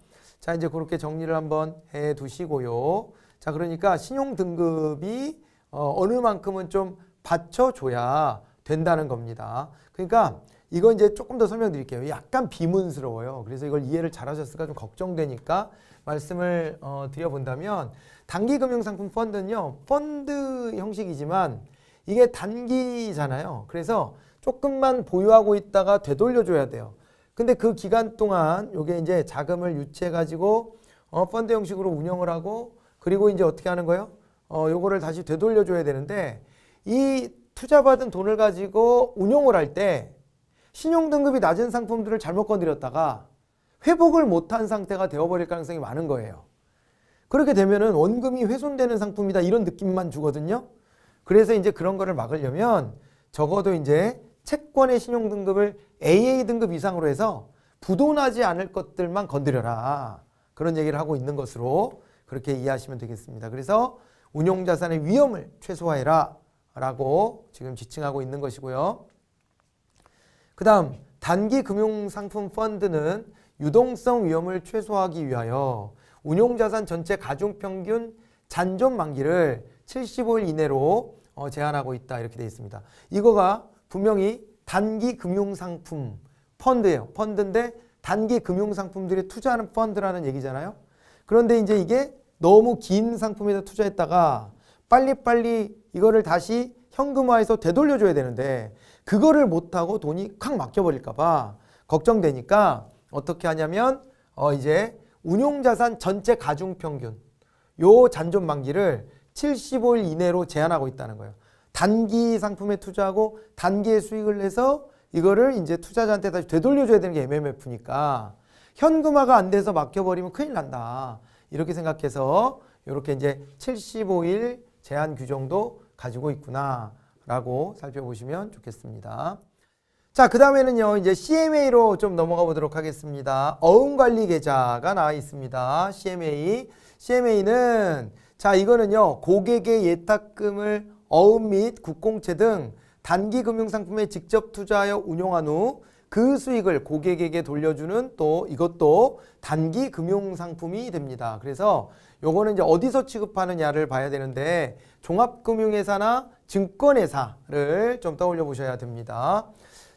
자 이제 그렇게 정리를 한번 해 두시고요. 자 그러니까 신용 등급이 어, 어느 만큼은 좀 받쳐줘야 된다는 겁니다. 그러니까 이거 이제 조금 더 설명드릴게요. 약간 비문스러워요. 그래서 이걸 이해를 잘하셨을까 좀 걱정되니까 말씀을 어, 드려본다면 단기 금융상품 펀드는요. 펀드 형식이지만 이게 단기잖아요. 그래서 조금만 보유하고 있다가 되돌려줘야 돼요. 근데 그 기간 동안 이게 이제 자금을 유치해가지고 어, 펀드 형식으로 운영을 하고 그리고 이제 어떻게 하는 거예요? 어, 요거를 다시 되돌려줘야 되는데 이 투자받은 돈을 가지고 운용을 할때 신용등급이 낮은 상품들을 잘못 건드렸다가 회복을 못한 상태가 되어버릴 가능성이 많은 거예요. 그렇게 되면은 원금이 훼손되는 상품이다 이런 느낌만 주거든요. 그래서 이제 그런 거를 막으려면 적어도 이제 채권의 신용등급을 AA 등급 이상으로 해서 부도나지 않을 것들만 건드려라. 그런 얘기를 하고 있는 것으로 그렇게 이해하시면 되겠습니다. 그래서 운용자산의 위험을 최소화해라 라고 지금 지칭하고 있는 것이고요. 그 다음 단기 금융상품 펀드는 유동성 위험을 최소화하기 위하여 운용자산 전체 가중평균 잔존 만기를 75일 이내로 어, 제한하고 있다 이렇게 되어 있습니다. 이거가 분명히 단기 금융상품 펀드예요. 펀드인데 단기 금융상품들이 투자하는 펀드라는 얘기잖아요. 그런데 이제 이게 너무 긴상품에서 투자했다가 빨리빨리 이거를 다시 현금화해서 되돌려줘야 되는데 그거를 못하고 돈이 콱 막혀버릴까봐 걱정되니까 어떻게 하냐면 어 이제 운용자산 전체 가중평균 요 잔존 만기를 75일 이내로 제한하고 있다는 거예요. 단기 상품에 투자하고 단기에 수익을 내서 이거를 이제 투자자한테 다시 되돌려줘야 되는 게 MMF니까 현금화가 안 돼서 막혀버리면 큰일 난다. 이렇게 생각해서 이렇게 이제 75일 제한 규정도 가지고 있구나. 라고 살펴보시면 좋겠습니다. 자, 그 다음에는요, 이제 CMA로 좀 넘어가 보도록 하겠습니다. 어음관리 계좌가 나와 있습니다. CMA. CMA는, 자, 이거는요, 고객의 예탁금을 어음 및 국공채 등 단기 금융상품에 직접 투자하여 운용한 후 그 수익을 고객에게 돌려주는 또 이것도 단기 금융상품이 됩니다. 그래서 요거는 이제 어디서 취급하느냐를 봐야 되는데 종합금융회사나 증권회사를 좀 떠올려 보셔야 됩니다.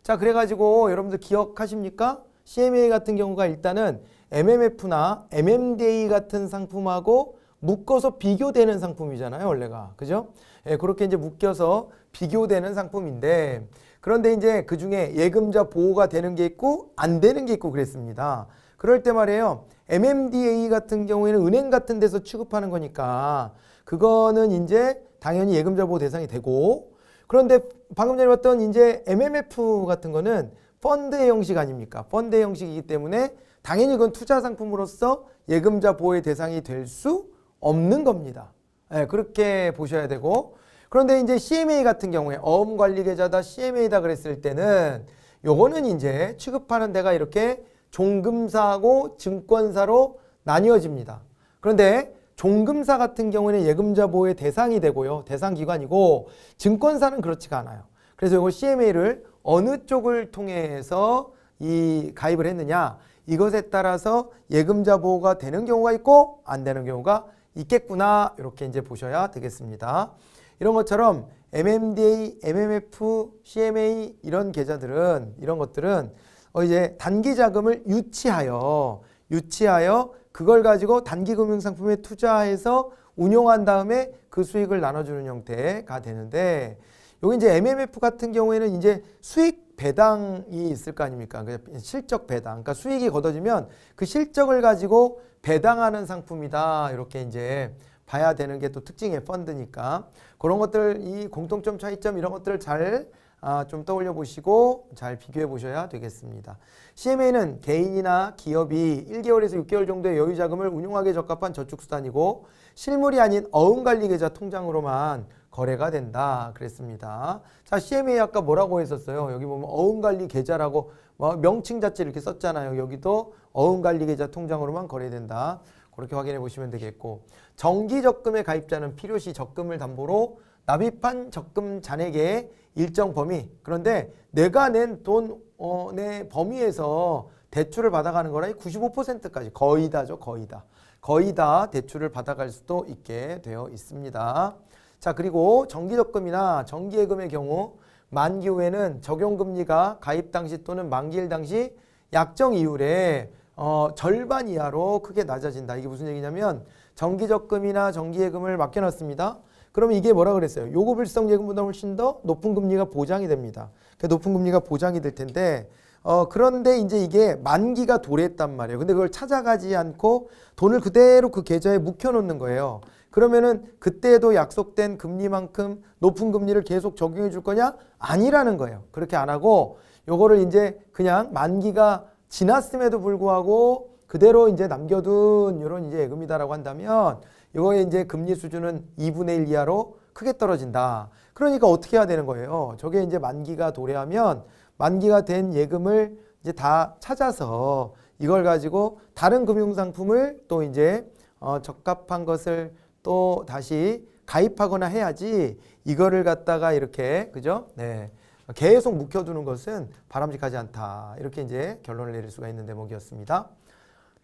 자 그래가지고 여러분들 기억하십니까? CMA 같은 경우가 일단은 MMF나 MMDA 같은 상품하고 묶어서 비교되는 상품이잖아요 원래가 그죠? 예, 그렇게 이제 묶여서 비교되는 상품인데 그런데 이제 그 중에 예금자 보호가 되는 게 있고 안 되는 게 있고 그랬습니다. 그럴 때 말이에요. MMDA 같은 경우에는 은행 같은 데서 취급하는 거니까 그거는 이제 당연히 예금자 보호 대상이 되고 그런데 방금 전에 봤던 이제 MMF 같은 거는 펀드의 형식 아닙니까? 펀드의 형식이기 때문에 당연히 이건 투자 상품으로서 예금자 보호의 대상이 될 수 없는 겁니다. 네, 그렇게 보셔야 되고 그런데 이제 CMA 같은 경우에 어음 관리 계좌다 CMA다 그랬을 때는 요거는 이제 취급하는 데가 이렇게 종금사하고 증권사로 나뉘어집니다. 그런데 종금사 같은 경우는 예금자 보호의 대상이 되고요. 대상 기관이고 증권사는 그렇지가 않아요. 그래서 이걸 CMA를 어느 쪽을 통해서 이 가입을 했느냐 이것에 따라서 예금자 보호가 되는 경우가 있고 안 되는 경우가 있겠구나 이렇게 이제 보셔야 되겠습니다. 이런 것처럼 MMDA, MMF, CMA 이런 계좌들은 이런 것들은 어 이제 단기 자금을 유치하여 유치하여 그걸 가지고 단기 금융 상품에 투자해서 운용한 다음에 그 수익을 나눠주는 형태가 되는데 여기 이제 MMF 같은 경우에는 이제 수익 배당이 있을 거 아닙니까? 실적 배당. 그러니까 수익이 걷어지면 그 실적을 가지고 배당하는 상품이다. 이렇게 이제 봐야 되는 게 또 특징의 펀드니까 그런 것들 이 공통점 차이점 이런 것들을 잘 아, 좀 떠올려 보시고 잘 비교해 보셔야 되겠습니다. CMA는 개인이나 기업이 1개월에서 6개월 정도의 여유 자금을 운용하기에 적합한 저축 수단이고 실물이 아닌 어음 관리 계좌 통장으로만 거래가 된다 그랬습니다. 자, CMA 아까 뭐라고 했었어요? 여기 보면 어음 관리 계좌라고 뭐 명칭 자체 이렇게 썼잖아요. 여기도 어음 관리 계좌 통장으로만 거래된다. 그렇게 확인해 보시면 되겠고 정기 적금의 가입자는 필요시 적금을 담보로 납입한 적금 잔액의 일정 범위 그런데 내가 낸 돈의 어, 범위에서 대출을 받아가는 거라 95%까지 거의 다죠 거의 다 거의 다 대출을 받아갈 수도 있게 되어 있습니다 자 그리고 정기적금이나 정기예금의 경우 만기 후에는 적용금리가 가입 당시 또는 만기일 당시 약정 이율에 어, 절반 이하로 크게 낮아진다 이게 무슨 얘기냐면 정기적금이나 정기예금을 맡겨놨습니다 그러면 이게 뭐라 그랬어요? 요구 불성 예금보다 훨씬 더 높은 금리가 보장이 됩니다. 그 높은 금리가 보장이 될 텐데 어 그런데 이제 이게 만기가 도래했단 말이에요. 근데 그걸 찾아가지 않고 돈을 그대로 그 계좌에 묵혀 놓는 거예요. 그러면은 그때도 약속된 금리만큼 높은 금리를 계속 적용해 줄 거냐? 아니라는 거예요. 그렇게 안 하고 요거를 이제 그냥 만기가 지났음에도 불구하고 그대로 이제 남겨둔 이런 이제 예금이다라고 한다면 이거에 이제 금리 수준은 2분의 1 이하로 크게 떨어진다. 그러니까 어떻게 해야 되는 거예요? 저게 이제 만기가 도래하면 만기가 된 예금을 이제 다 찾아서 이걸 가지고 다른 금융상품을 또 이제 어, 적합한 것을 또 다시 가입하거나 해야지 이거를 갖다가 이렇게 그죠? 네. 계속 묵혀두는 것은 바람직하지 않다. 이렇게 이제 결론을 내릴 수가 있는 대목이었습니다.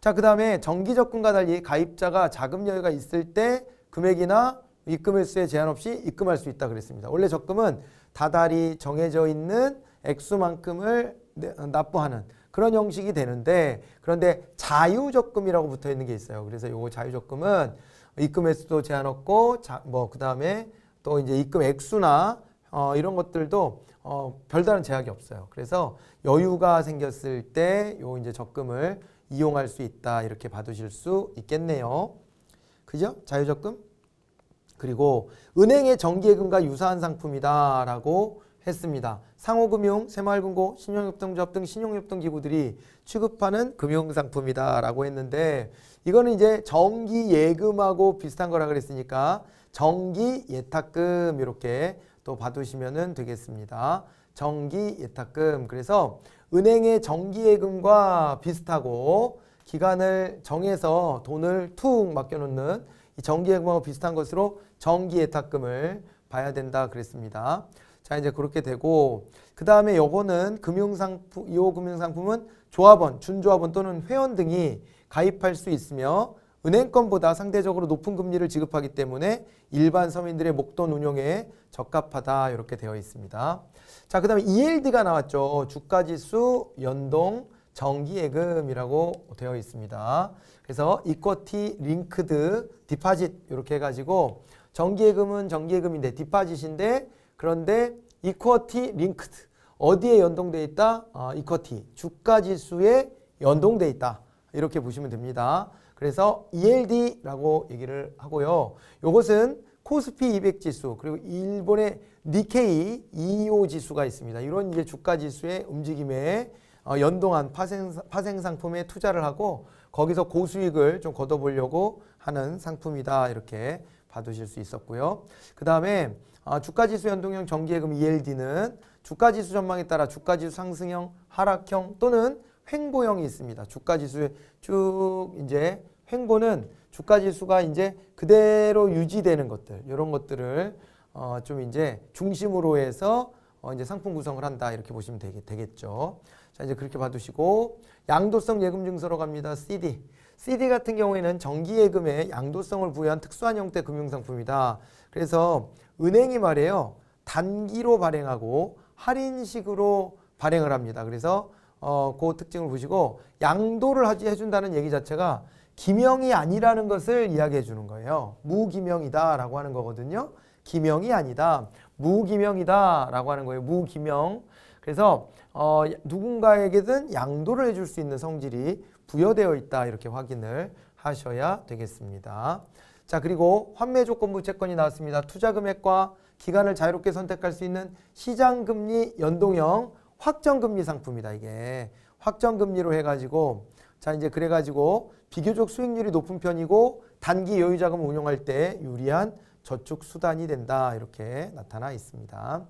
자, 그 다음에 정기적금과 달리 가입자가 자금 여유가 있을 때 금액이나 입금횟수에 제한 없이 입금할 수 있다 그랬습니다. 원래 적금은 다달이 정해져 있는 액수만큼을 어, 납부하는 그런 형식이 되는데 그런데 자유적금이라고 붙어 있는 게 있어요. 그래서 요거 자유적금은 입금횟수도 제한 없고 뭐그 다음에 또 이제 입금 액수나 어 이런 것들도 어 별다른 제약이 없어요. 그래서 여유가 생겼을 때요 이제 적금을 이용할 수 있다 이렇게 봐두실 수 있겠네요. 그죠? 자유적금 그리고 은행의 정기예금과 유사한 상품이다 라고 했습니다. 상호금융, 새마을금고, 신용협동조합 등 신용협동기구들이 취급하는 금융상품이다 라고 했는데 이거는 이제 정기예금하고 비슷한 거라 그랬으니까 정기예탁금 이렇게 또 봐두시면 되겠습니다. 정기예탁금 그래서 은행의 정기예금과 비슷하고 기간을 정해서 돈을 툭 맡겨놓는 이 정기예금하고 비슷한 것으로 정기예탁금을 봐야 된다 그랬습니다. 자 이제 그렇게 되고 그 다음에 요거는 금융상품 이 금융상품은 조합원, 준조합원 또는 회원 등이 가입할 수 있으며 은행권보다 상대적으로 높은 금리를 지급하기 때문에 일반 서민들의 목돈 운용에 적합하다 이렇게 되어 있습니다. 자, 그 다음에 ELD가 나왔죠. 주가지수 연동 정기예금이라고 되어 있습니다. 그래서 이쿼티 링크드 디파짓 이렇게 해가지고 정기예금은 정기예금인데 디파짓인데 그런데 이쿼티 링크드 어디에 연동돼 있다? 어, 이쿼티 주가지수에 연동돼 있다. 이렇게 보시면 됩니다. 그래서 ELD라고 얘기를 하고요. 요것은 코스피 200 지수 그리고 일본의 니케이 2호 지수가 있습니다. 이런 이제 주가 지수의 움직임에 어, 연동한 파생, 파생 상품에 투자를 하고 거기서 고수익을 좀 걷어보려고 하는 상품이다 이렇게 봐두실 수 있었고요. 그 다음에 어, 주가지수 연동형 정기예금 ELD는 주가지수 전망에 따라 주가지수 상승형, 하락형 또는 횡보형이 있습니다. 주가지수에 쭉 이제 횡보는 주가 지수가 이제 그대로 유지되는 것들 이런 것들을 어, 좀 이제 중심으로 해서 어, 이제 상품 구성을 한다 이렇게 보시면 되겠, 죠자 이제 그렇게 봐두시고 양도성 예금 증서로 갑니다. CD. CD 같은 경우에는 정기 예금에 양도성을 부여한 특수한 형태 금융 상품이다. 그래서 은행이 말이에요. 단기로 발행하고 할인식으로 발행을 합니다. 그래서 어, 그 특징을 보시고 양도를 하지 해준다는 얘기 자체가 기명이 아니라는 것을 이야기해 주는 거예요. 무기명이다 라고 하는 거거든요. 기명이 아니다. 무기명이다 라고 하는 거예요. 무기명. 그래서 어, 누군가에게든 양도를 해줄 수 있는 성질이 부여되어 있다 이렇게 확인을 하셔야 되겠습니다. 자 그리고 환매 조건부 채권이 나왔습니다. 투자 금액과 기간을 자유롭게 선택할 수 있는 시장금리 연동형 확정금리 상품이다 이게 확정금리로 해가지고 자 이제 그래가지고 비교적 수익률이 높은 편이고 단기 여유자금을 운용할 때 유리한 저축 수단이 된다 이렇게 나타나 있습니다.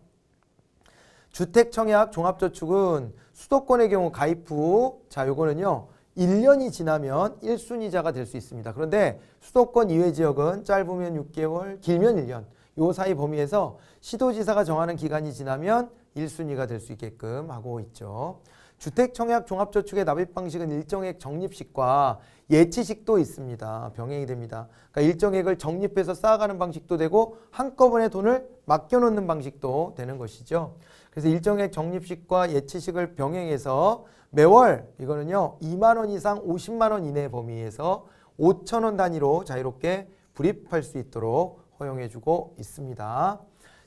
주택청약 종합저축은 수도권의 경우 가입 후자 요거는요 1년이 지나면 1순위자가 될 수 있습니다. 그런데 수도권 이외 지역은 짧으면 6개월 길면 1년 요 사이 범위에서 시도지사가 정하는 기간이 지나면 1순위가 될 수 있게끔 하고 있죠. 주택청약 종합저축의 납입 방식은 일정액 적립식과 예치식도 있습니다. 병행이 됩니다. 그러니까 일정액을 적립해서 쌓아가는 방식도 되고 한꺼번에 돈을 맡겨놓는 방식도 되는 것이죠. 그래서 일정액 적립식과 예치식을 병행해서 매월 이거는요 2만 원 이상 50만 원 이내 범위에서 5천 원 단위로 자유롭게 불입할 수 있도록 허용해주고 있습니다.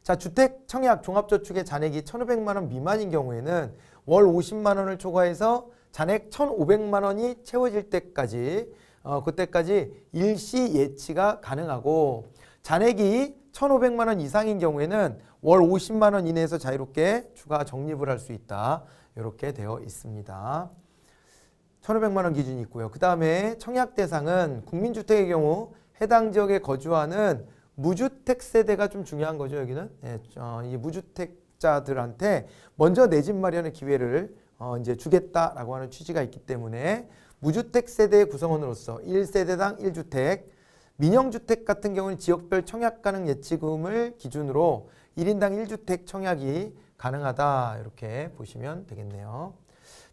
자 주택 청약 종합저축의 잔액이 1,500만 원 미만인 경우에는 월 50만 원을 초과해서 잔액 1,500만 원이 채워질 때까지 어, 그때까지 일시 예치가 가능하고 잔액이 1,500만 원 이상인 경우에는 월 50만 원 이내에서 자유롭게 추가 적립을 할 수 있다. 이렇게 되어 있습니다. 1,500만 원 기준이 있고요. 그 다음에 청약 대상은 국민주택의 경우 해당 지역에 거주하는 무주택 세대가 좀 중요한 거죠. 여기는 예, 어, 이 무주택 자들한테 먼저 내 집 마련의 기회를 어 이제 주겠다라고 하는 취지가 있기 때문에 무주택 세대의 구성원으로서 1세대당 1주택, 민영주택 같은 경우는 지역별 청약 가능 예치금을 기준으로 1인당 1주택 청약이 가능하다 이렇게 보시면 되겠네요.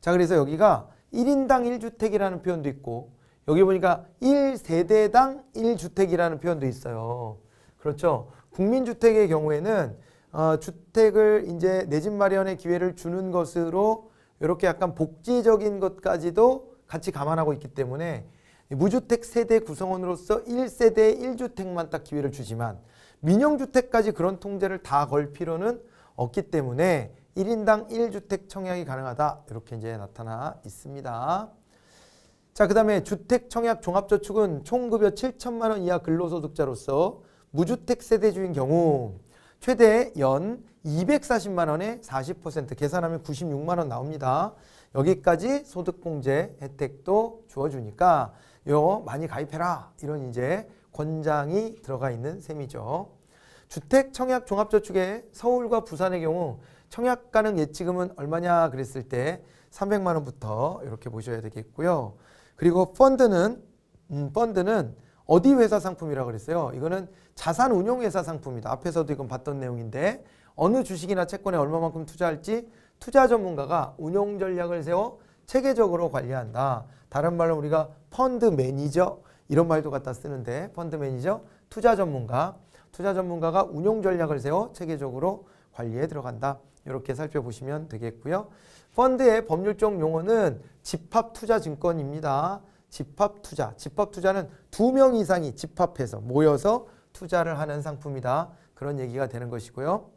자 그래서 여기가 1인당 1주택이라는 표현도 있고 여기 보니까 1세대당 1주택이라는 표현도 있어요. 그렇죠. 국민주택의 경우에는 어, 주택을 이제 내 집 마련의 기회를 주는 것으로 이렇게 약간 복지적인 것까지도 같이 감안하고 있기 때문에 무주택 세대 구성원으로서 1세대 1주택만 딱 기회를 주지만 민영주택까지 그런 통제를 다 걸 필요는 없기 때문에 1인당 1주택 청약이 가능하다 이렇게 이제 나타나 있습니다. 자, 그 다음에 주택청약 종합저축은 총급여 7천만 원 이하 근로소득자로서 무주택 세대주인 경우 최대 연 240만 원에40% 계산하면 96만 원 나옵니다. 여기까지 소득공제 혜택도 주어주니까 요 많이 가입해라 이런 이제 권장이 들어가 있는 셈이죠. 주택 청약 종합저축의 서울과 부산의 경우 청약 가능 예치금은 얼마냐 그랬을 때 300만 원부터 이렇게 보셔야 되겠고요. 그리고 펀드는 음, 펀드는 어디 회사 상품이라고 그랬어요. 이거는 자산운용회사 상품이다. 앞에서도 이건 봤던 내용인데 어느 주식이나 채권에 얼마만큼 투자할지 투자 전문가가 운용 전략을 세워 체계적으로 관리한다. 다른 말로 우리가 펀드 매니저 이런 말도 갖다 쓰는데 펀드 매니저, 투자 전문가, 투자 전문가가 운용 전략을 세워 체계적으로 관리에 들어간다. 이렇게 살펴보시면 되겠고요. 펀드의 법률적 용어는 집합투자증권입니다. 집합투자, 집합투자는 두 명 이상이 집합해서 모여서 투자를 하는 상품이다. 그런 얘기가 되는 것이고요.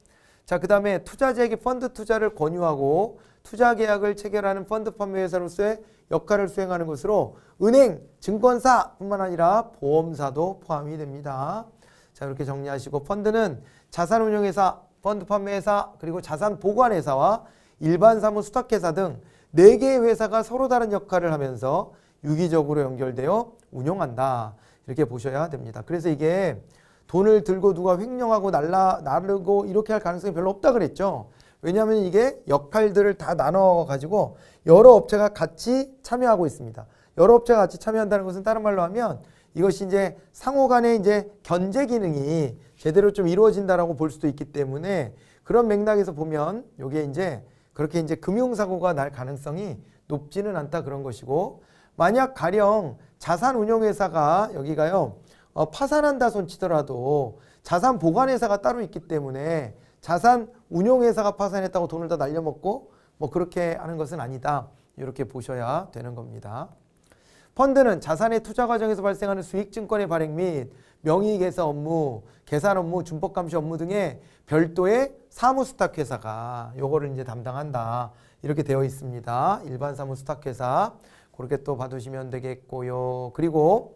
자, 그 다음에 투자자에게 펀드 투자를 권유하고 투자 계약을 체결하는 펀드 판매 회사로서의 역할을 수행하는 것으로 은행, 증권사뿐만 아니라 보험사도 포함이 됩니다. 자, 이렇게 정리하시고 펀드는 자산운용회사, 펀드 판매회사, 그리고 자산보관회사와 일반 사무 수탁회사 등 4개의 회사가 서로 다른 역할을 하면서 유기적으로 연결되어 운용한다. 이렇게 보셔야 됩니다. 그래서 이게 돈을 들고 누가 횡령하고 날라 나르고 이렇게 할 가능성이 별로 없다 그랬죠. 왜냐하면 이게 역할들을 다 나눠 가지고 여러 업체가 같이 참여하고 있습니다. 여러 업체가 같이 참여한다는 것은 다른 말로 하면 이것이 이제 상호 간의 이제 견제 기능이 제대로 좀 이루어진다라고 볼 수도 있기 때문에 그런 맥락에서 보면 이게 이제 그렇게 이제 금융사고가 날 가능성이 높지는 않다 그런 것이고 만약 가령 자산운용회사가 여기가요 어, 파산한다손 치더라도 자산 보관회사가 따로 있기 때문에 자산 운용회사가 파산했다고 돈을 다 날려먹고 뭐 그렇게 하는 것은 아니다. 이렇게 보셔야 되는 겁니다. 펀드는 자산의 투자 과정에서 발생하는 수익 증권의 발행 및 명의 계사 업무, 계산 업무, 준법 감시 업무 등의 별도의 사무 수탁 회사가 요거를 이제 담당한다. 이렇게 되어 있습니다. 일반 사무 수탁 회사. 그렇게 또 봐두시면 되겠고요. 그리고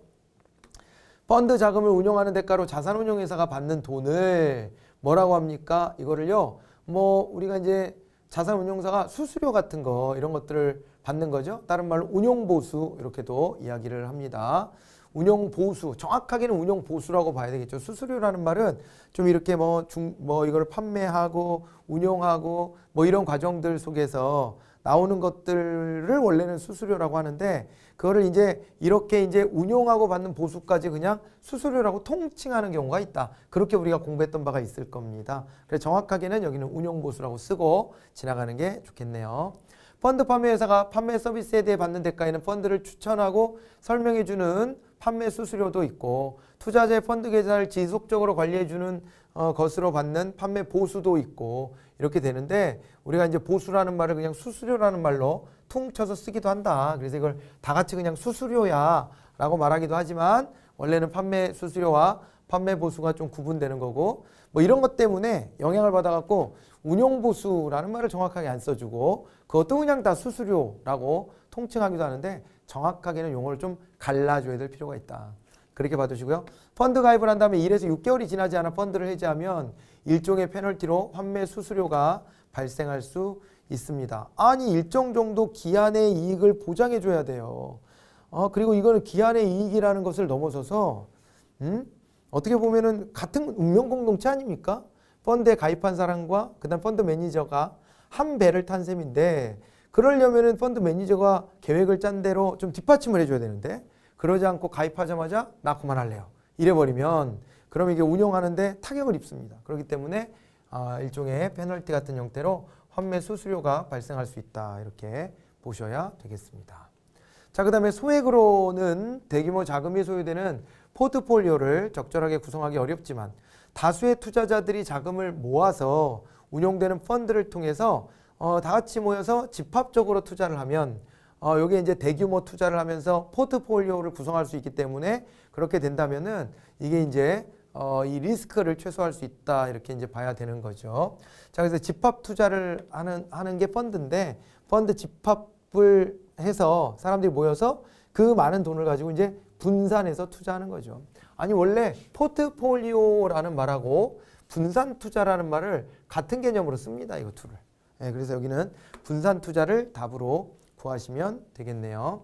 펀드 자금을 운용하는 대가로 자산운용회사가 받는 돈을 뭐라고 합니까? 이거를요. 뭐 우리가 이제 자산운용사가 수수료 같은 거 이런 것들을 받는 거죠. 다른 말로 운용보수 이렇게도 이야기를 합니다. 운용보수 정확하게는 운용보수라고 봐야 되겠죠. 수수료라는 말은 좀 이렇게 뭐 중 뭐 이걸 판매하고 운용하고 뭐 이런 과정들 속에서 나오는 것들을 원래는 수수료라고 하는데 그거를 이제 이렇게 이제 운용하고 받는 보수까지 그냥 수수료라고 통칭하는 경우가 있다. 그렇게 우리가 공부했던 바가 있을 겁니다. 그래서 정확하게는 여기는 운용 보수라고 쓰고 지나가는 게 좋겠네요. 펀드 판매 회사가 판매 서비스에 대해 받는 대가에는 펀드를 추천하고 설명해 주는 판매 수수료도 있고 투자자의 펀드 계좌를 지속적으로 관리해 주는 어, 것으로 받는 판매 보수도 있고 이렇게 되는데 우리가 이제 보수라는 말을 그냥 수수료라는 말로 퉁쳐서 쓰기도 한다. 그래서 이걸 다 같이 그냥 수수료야라고 말하기도 하지만 원래는 판매 수수료와 판매 보수가 좀 구분되는 거고 뭐 이런 것 때문에 영향을 받아갖고 운용 보수라는 말을 정확하게 안 써주고 그것도 그냥 다 수수료라고 통칭하기도 하는데 정확하게는 용어를 좀 갈라줘야 될 필요가 있다. 그렇게 봐주시고요. 펀드 가입을 한 다음에 1에서 6개월이 지나지 않아 펀드를 해지하면 일종의 페널티로 환매 수수료가 발생할 수 있습니다. 아니 일정 정도 기한의 이익을 보장해 줘야 돼요. 어, 그리고 이거는 기한의 이익이라는 것을 넘어서서 음? 어떻게 보면은 같은 운명 공동체 아닙니까? 펀드에 가입한 사람과 그다음 펀드 매니저가 한 배를 탄 셈인데 그러려면은 펀드 매니저가 계획을 짠 대로 좀 뒷받침을 해줘야 되는데 그러지 않고 가입하자마자 나 그만할래요. 이래버리면 그럼 이게 운영하는데 타격을 입습니다. 그렇기 때문에 아, 일종의 페널티 같은 형태로 환매 수수료가 발생할 수 있다 이렇게 보셔야 되겠습니다. 자, 그 다음에 소액으로는 대규모 자금이 소요되는 포트폴리오를 적절하게 구성하기 어렵지만 다수의 투자자들이 자금을 모아서 운용되는 펀드를 통해서 어, 다 같이 모여서 집합적으로 투자를 하면 어, 요게 이제 대규모 투자를 하면서 포트폴리오를 구성할 수 있기 때문에 그렇게 된다면은 이게 이제 어, 이 리스크를 최소화할 수 있다 이렇게 이제 봐야 되는 거죠. 자 그래서 집합 투자를 하는 하는 게 펀드인데 펀드 집합을 해서 사람들이 모여서 그 많은 돈을 가지고 이제 분산해서 투자하는 거죠. 아니 원래 포트폴리오라는 말하고 분산 투자라는 말을 같은 개념으로 씁니다. 이거 둘을. 네, 그래서 여기는 분산 투자를 답으로 구하시면 되겠네요.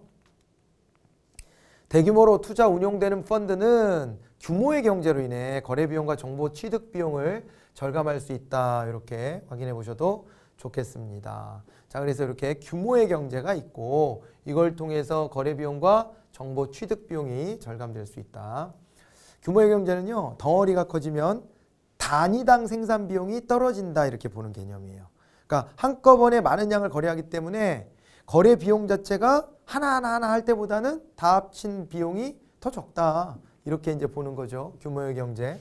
대규모로 투자 운용되는 펀드는 규모의 경제로 인해 거래 비용과 정보 취득 비용을 절감할 수 있다 이렇게 확인해 보셔도 좋겠습니다. 자 그래서 이렇게 규모의 경제가 있고 이걸 통해서 거래 비용과 정보 취득 비용이 절감될 수 있다. 규모의 경제는요 덩어리가 커지면 단위당 생산 비용이 떨어진다 이렇게 보는 개념이에요. 그러니까 한꺼번에 많은 양을 거래하기 때문에 거래 비용 자체가 하나하나 하나 할 때보다는 다 합친 비용이 더 적다. 이렇게 이제 보는 거죠. 규모의 경제.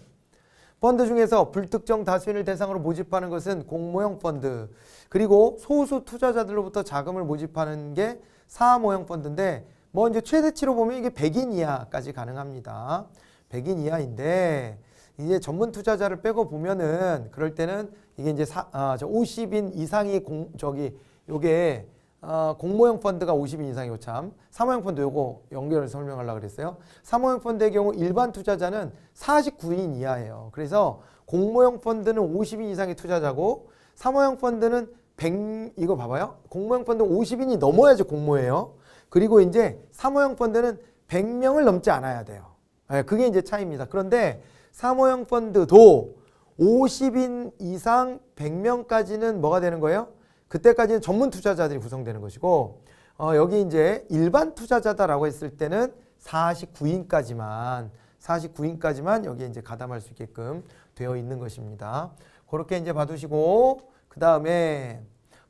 펀드 중에서 불특정 다수인을 대상으로 모집하는 것은 공모형 펀드 그리고 소수 투자자들로부터 자금을 모집하는 게 사모형 펀드인데 뭐 이제 최대치로 보면 이게 100인 이하까지 가능합니다. 100인 이하인데 이제 전문 투자자를 빼고 보면은 그럴 때는 이게 이제 사, 아, 저 50인 이상이 공, 저기 요게 어, 공모형 펀드가 50인 이상이고 참 사모형 펀드 요거 연결을 설명하려고 그랬어요. 사모형 펀드의 경우 일반 투자자는 49인 이하예요. 그래서 공모형 펀드는 50인 이상의 투자자고 사모형 펀드는 100 이거 봐봐요. 공모형 펀드 50인이 넘어야지 공모예요. 그리고 이제 사모형 펀드는 100명을 넘지 않아야 돼요. 네, 그게 이제 차이입니다. 그런데 사모형 펀드도 50인 이상 100명까지는 뭐가 되는 거예요? 그때까지는 전문 투자자들이 구성되는 것이고 어, 여기 이제 일반 투자자다라고 했을 때는 49인까지만 49인까지만 여기에 이제 가담할 수 있게끔 되어 있는 것입니다. 그렇게 이제 봐두시고 그 다음에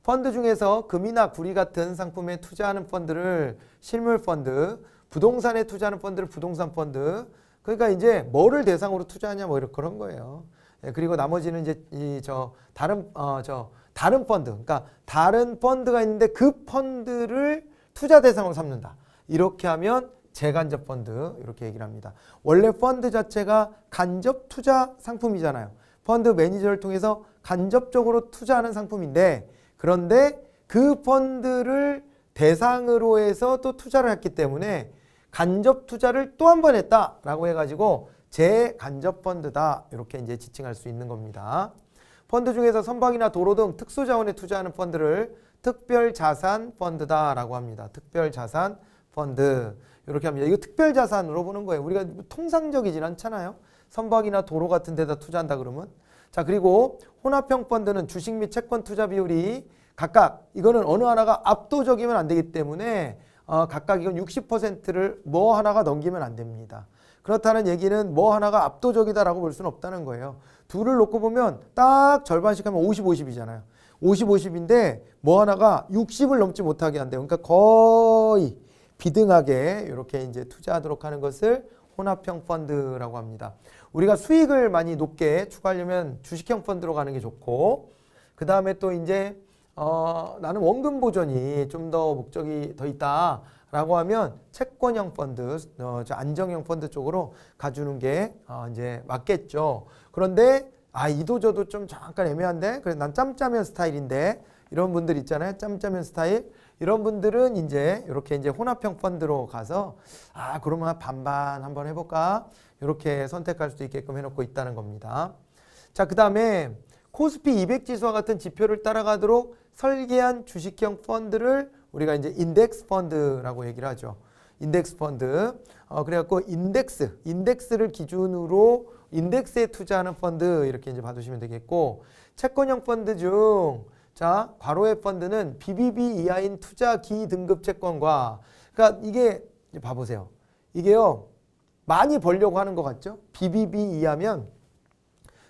펀드 중에서 금이나 구리 같은 상품에 투자하는 펀드를 실물 펀드, 부동산에 투자하는 펀드를 부동산 펀드. 그러니까 이제 뭐를 대상으로 투자하냐 뭐 이런 그런 거예요. 예, 그리고 나머지는 이제 이 저 다른 어저 다른 펀드, 그러니까 다른 펀드가 있는데 그 펀드를 투자 대상으로 삼는다. 이렇게 하면 재간접 펀드 이렇게 얘기를 합니다. 원래 펀드 자체가 간접 투자 상품이잖아요. 펀드 매니저를 통해서 간접적으로 투자하는 상품인데 그런데 그 펀드를 대상으로 해서 또 투자를 했기 때문에 간접 투자를 또 한 번 했다라고 해가지고 재간접 펀드다 이렇게 이제 지칭할 수 있는 겁니다. 펀드 중에서 선박이나 도로 등 특수 자원에 투자하는 펀드를 특별 자산 펀드다라고 합니다. 특별 자산 펀드. 이렇게 합니다. 이거 특별 자산으로 보는 거예요. 우리가 통상적이진 않잖아요. 선박이나 도로 같은 데다 투자한다 그러면. 자, 그리고 혼합형 펀드는 주식 및 채권 투자 비율이 각각 이거는 어느 하나가 압도적이면 안 되기 때문에 어, 각각 이건 60%를 뭐 하나가 넘기면 안 됩니다. 그렇다는 얘기는 뭐 하나가 압도적이다라고 볼 수는 없다는 거예요. 둘을 놓고 보면 딱 절반씩 하면 50, 50이잖아요. 50, 50인데 뭐 하나가 60을 넘지 못하게 한대요. 그러니까 거의 비등하게 이렇게 이제 투자하도록 하는 것을 혼합형 펀드라고 합니다. 우리가 수익을 많이 높게 추가하려면 주식형 펀드로 가는 게 좋고 그 다음에 또 이제 어, 나는 원금 보전이좀 더 목적이 더 있다. 라고 하면 채권형 펀드, 어, 안정형 펀드 쪽으로 가주는 게 어, 이제 맞겠죠. 그런데 아 이도 저도 좀 잠깐 애매한데 그래 난 짬짜면 스타일인데 이런 분들 있잖아요 짬짜면 스타일 이런 분들은 이제 이렇게 이제 혼합형 펀드로 가서 아 그러면 반반 한번 해볼까 이렇게 선택할 수 있게끔 해놓고 있다는 겁니다 자그 다음에 코스피 200 지수와 같은 지표를 따라가도록 설계한 주식형 펀드를 우리가 이제 인덱스 펀드라고 얘기를 하죠. 인덱스 펀드. 어, 그래갖고 인덱스, 인덱스를 기준으로 인덱스에 투자하는 펀드 이렇게 이제 봐주시면 되겠고 채권형 펀드 중 자, 과로의 펀드는 BBB 이하인 투자 기등급 채권과 그러니까 이게 봐보세요. 이게요. 많이 벌려고 하는 것 같죠? BBB 이하면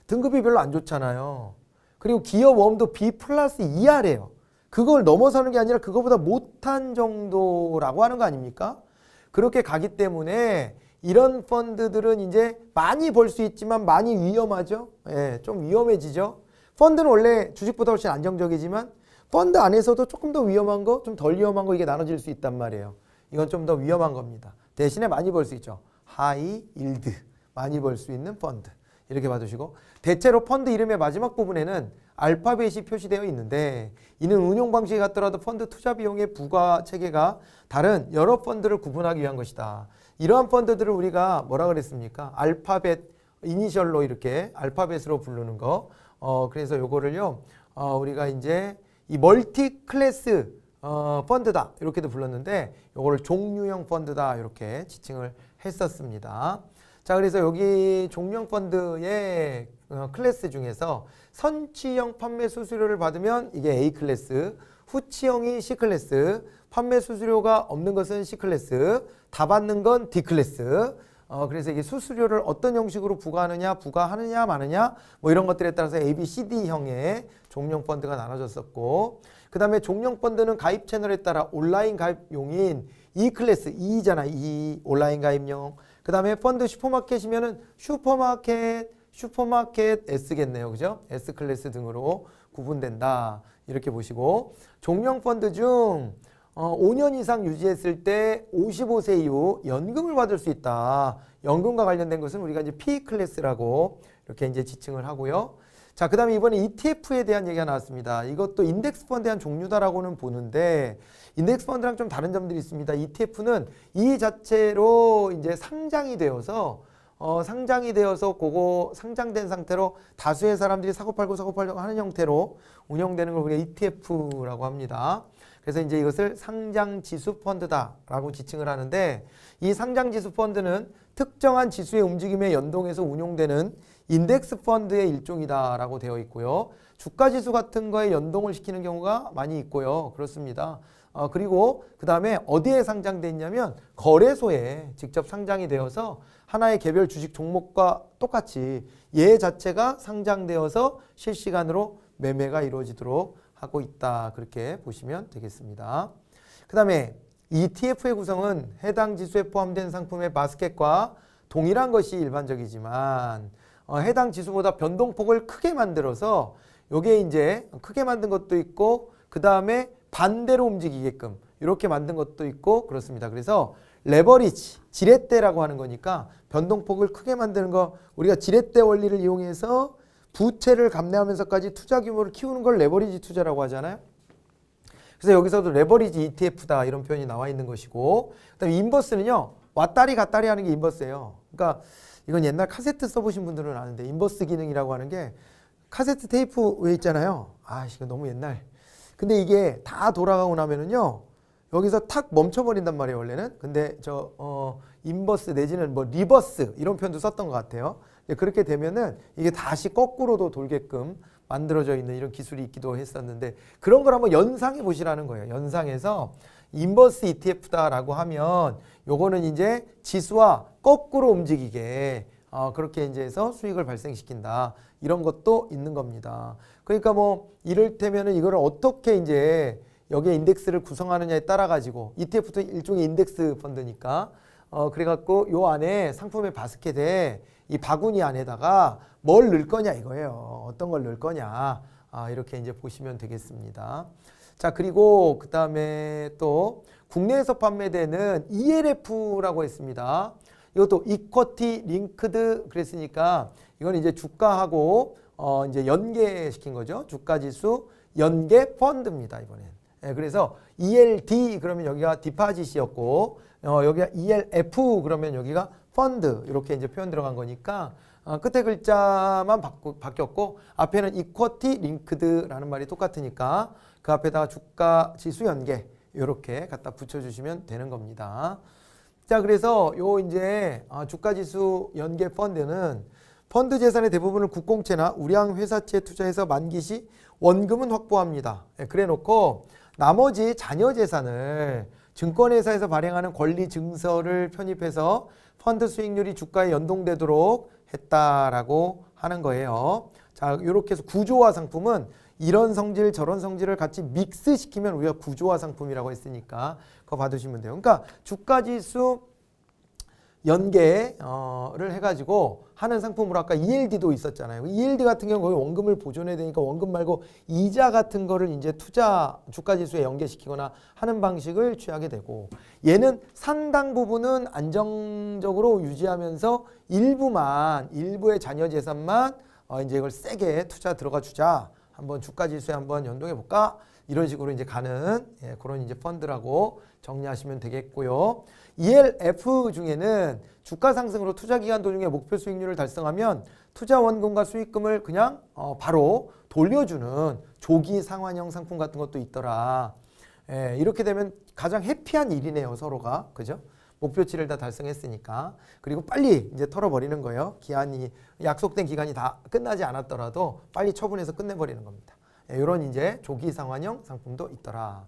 등급이 별로 안 좋잖아요. 그리고 기업 웜도 B 플러스 이하래요. 그걸 넘어서는 게 아니라 그거보다 못한 정도라고 하는 거 아닙니까? 그렇게 가기 때문에 이런 펀드들은 이제 많이 벌 수 있지만 많이 위험하죠. 예, 좀 위험해지죠. 펀드는 원래 주식보다 훨씬 안정적이지만 펀드 안에서도 조금 더 위험한 거, 좀 덜 위험한 거 이게 나눠질 수 있단 말이에요. 이건 좀 더 위험한 겁니다. 대신에 많이 벌 수 있죠. 하이 일드 많이 벌 수 있는 펀드 이렇게 봐주시고 대체로 펀드 이름의 마지막 부분에는 알파벳이 표시되어 있는데 이는 운용 방식이 같더라도 펀드 투자 비용의 부과 체계가 다른 여러 펀드를 구분하기 위한 것이다. 이러한 펀드들을 우리가 뭐라 그랬습니까? 알파벳 이니셜로 이렇게 알파벳으로 부르는 거. 어 그래서 요거를요. 어 우리가 이제 이 멀티 클래스 어 펀드다 이렇게도 불렀는데 요거를 종류형 펀드다 이렇게 지칭을 했었습니다. 자 그래서 여기 종류형 펀드의 어, 클래스 중에서 선취형 판매 수수료를 받으면 이게 A 클래스, 후치형이 C 클래스, 판매 수수료가 없는 것은 C클래스, 다 받는 건 D클래스. 어, 그래서 이게 수수료를 어떤 형식으로 부과하느냐, 부과하느냐, 마느냐, 뭐 이런 것들에 따라서 A, B, C, D형의 종용 펀드가 나눠졌었고, 그 다음에 종용 펀드는 가입 채널에 따라 온라인 가입용인 E 클래스, E잖아, E, 온라인 가입용. 그 다음에 펀드 슈퍼마켓이면은 슈퍼마켓, 슈퍼마켓 S겠네요. 그죠? S 클래스 등으로 구분된다. 이렇게 보시고, 종용 펀드 중 어, 5년 이상 유지했을 때 55세 이후 연금을 받을 수 있다. 연금과 관련된 것은 우리가 이제 P 클래스라고 이렇게 이제 지칭을 하고요. 자, 그 다음에 이번에 ETF에 대한 얘기가 나왔습니다. 이것도 인덱스 펀드의 한 종류다라고는 보는데, 인덱스 펀드랑 좀 다른 점들이 있습니다. ETF는 이 자체로 이제 상장이 되어서, 어, 상장이 되어서 그거 상장된 상태로 다수의 사람들이 사고 팔고 사고 팔고 하는 형태로 운영되는 걸 우리가 ETF라고 합니다. 그래서 이제 이것을 상장지수 펀드다라고 지칭을 하는데 이 상장지수 펀드는 특정한 지수의 움직임에 연동해서 운용되는 인덱스 펀드의 일종이다라고 되어 있고요. 주가지수 같은 거에 연동을 시키는 경우가 많이 있고요. 그렇습니다. 어, 그리고 그 다음에 어디에 상장됐냐면 거래소에 직접 상장이 되어서 하나의 개별 주식 종목과 똑같이 얘 예 자체가 상장되어서 실시간으로 매매가 이루어지도록 하고 있다. 그렇게 보시면 되겠습니다. 그 다음에 ETF의 구성은 해당 지수에 포함된 상품의 바스켓과 동일한 것이 일반적이지만 어, 해당 지수보다 변동폭을 크게 만들어서 요게 이제 크게 만든 것도 있고 그 다음에 반대로 움직이게끔 이렇게 만든 것도 있고 그렇습니다. 그래서 레버리지, 지렛대라고 하는 거니까 변동폭을 크게 만드는 거 우리가 지렛대 원리를 이용해서 부채를 감내하면서까지 투자 규모를 키우는 걸 레버리지 투자라고 하잖아요. 그래서 여기서도 레버리지 ETF다 이런 표현이 나와 있는 것이고 그다음에 인버스는요. 왔다리 갔다리 하는 게 인버스예요. 그러니까 이건 옛날 카세트 써보신 분들은 아는데 인버스 기능이라고 하는 게 카세트 테이프 왜 있잖아요. 아 이거 너무 옛날. 근데 이게 다 돌아가고 나면은요. 여기서 탁 멈춰버린단 말이에요 원래는. 근데 저 어, 인버스 내지는 뭐 리버스 이런 표현도 썼던 것 같아요. 예, 그렇게 되면은 이게 다시 거꾸로도 돌게끔 만들어져 있는 이런 기술이 있기도 했었는데 그런 걸 한번 연상해 보시라는 거예요. 연상해서 인버스 ETF다라고 하면 요거는 이제 지수와 거꾸로 움직이게 어, 그렇게 이제 해서 수익을 발생시킨다. 이런 것도 있는 겁니다. 그러니까 뭐 이를테면은 이거를 어떻게 이제 여기에 인덱스를 구성하느냐에 따라 가지고 ETF도 일종의 인덱스 펀드니까 어 그래 갖고 요 안에 상품의 바스켓에 이 바구니 안에다가 뭘 넣을 거냐 이거예요. 어떤 걸 넣을 거냐. 아, 이렇게 이제 보시면 되겠습니다. 자, 그리고 그 다음에 또 국내에서 판매되는 ELF라고 했습니다. 이것도 이쿼티 링크드 그랬으니까 이건 이제 주가하고 어 이제 연계시킨 거죠. 주가 지수 연계 펀드입니다, 이번엔. 예, 그래서 ELD 그러면 여기가 디파짓이었고 어 여기가 ELF 그러면 여기가 펀드 이렇게 이제 표현 들어간 거니까 어, 끝에 글자만 바꾸, 바뀌었고 앞에는 이쿼티 링크드라는 말이 똑같으니까 그 앞에다가 주가 지수 연계 이렇게 갖다 붙여주시면 되는 겁니다. 자 그래서 요 이제 아, 주가 지수 연계 펀드는 펀드 재산의 대부분을 국공채나 우량 회사채 에 투자해서 만기 시 원금은 확보합니다. 예, 그래 놓고 나머지 잔여 재산을 증권회사에서 발행하는 권리 증서를 편입해서 펀드 수익률이 주가에 연동되도록 했다라고 하는 거예요. 자, 이렇게 해서 구조화 상품은 이런 성질 저런 성질을 같이 믹스시키면 우리가 구조화 상품이라고 했으니까 그거 받으시면 돼요. 그러니까 주가지수 연계를 해가지고 하는 상품으로 아까 ELD도 있었잖아요. ELD 같은 경우 거의 원금을 보존해야 되니까 원금 말고 이자 같은 거를 이제 투자 주가 지수에 연계시키거나 하는 방식을 취하게 되고 얘는 상당 부분은 안정적으로 유지하면서 일부만 일부의 잔여 재산만 어 이제 이걸 세게 투자 들어가 주자. 한번 주가 지수에 한번 연동해 볼까? 이런 식으로 이제 가는 예, 그런 이제 펀드라고 정리하시면 되겠고요. ELF 중에는 주가 상승으로 투자 기간 도중에 목표 수익률을 달성하면 투자 원금과 수익금을 그냥 어, 바로 돌려주는 조기 상환형 상품 같은 것도 있더라. 예, 이렇게 되면 가장 해피한 일이네요, 서로가. 그죠? 목표치를 다 달성했으니까. 그리고 빨리 이제 털어버리는 거예요. 기한이, 약속된 기간이 다 끝나지 않았더라도 빨리 처분해서 끝내버리는 겁니다. 이런 예, 이제 조기 상환형 상품도 있더라.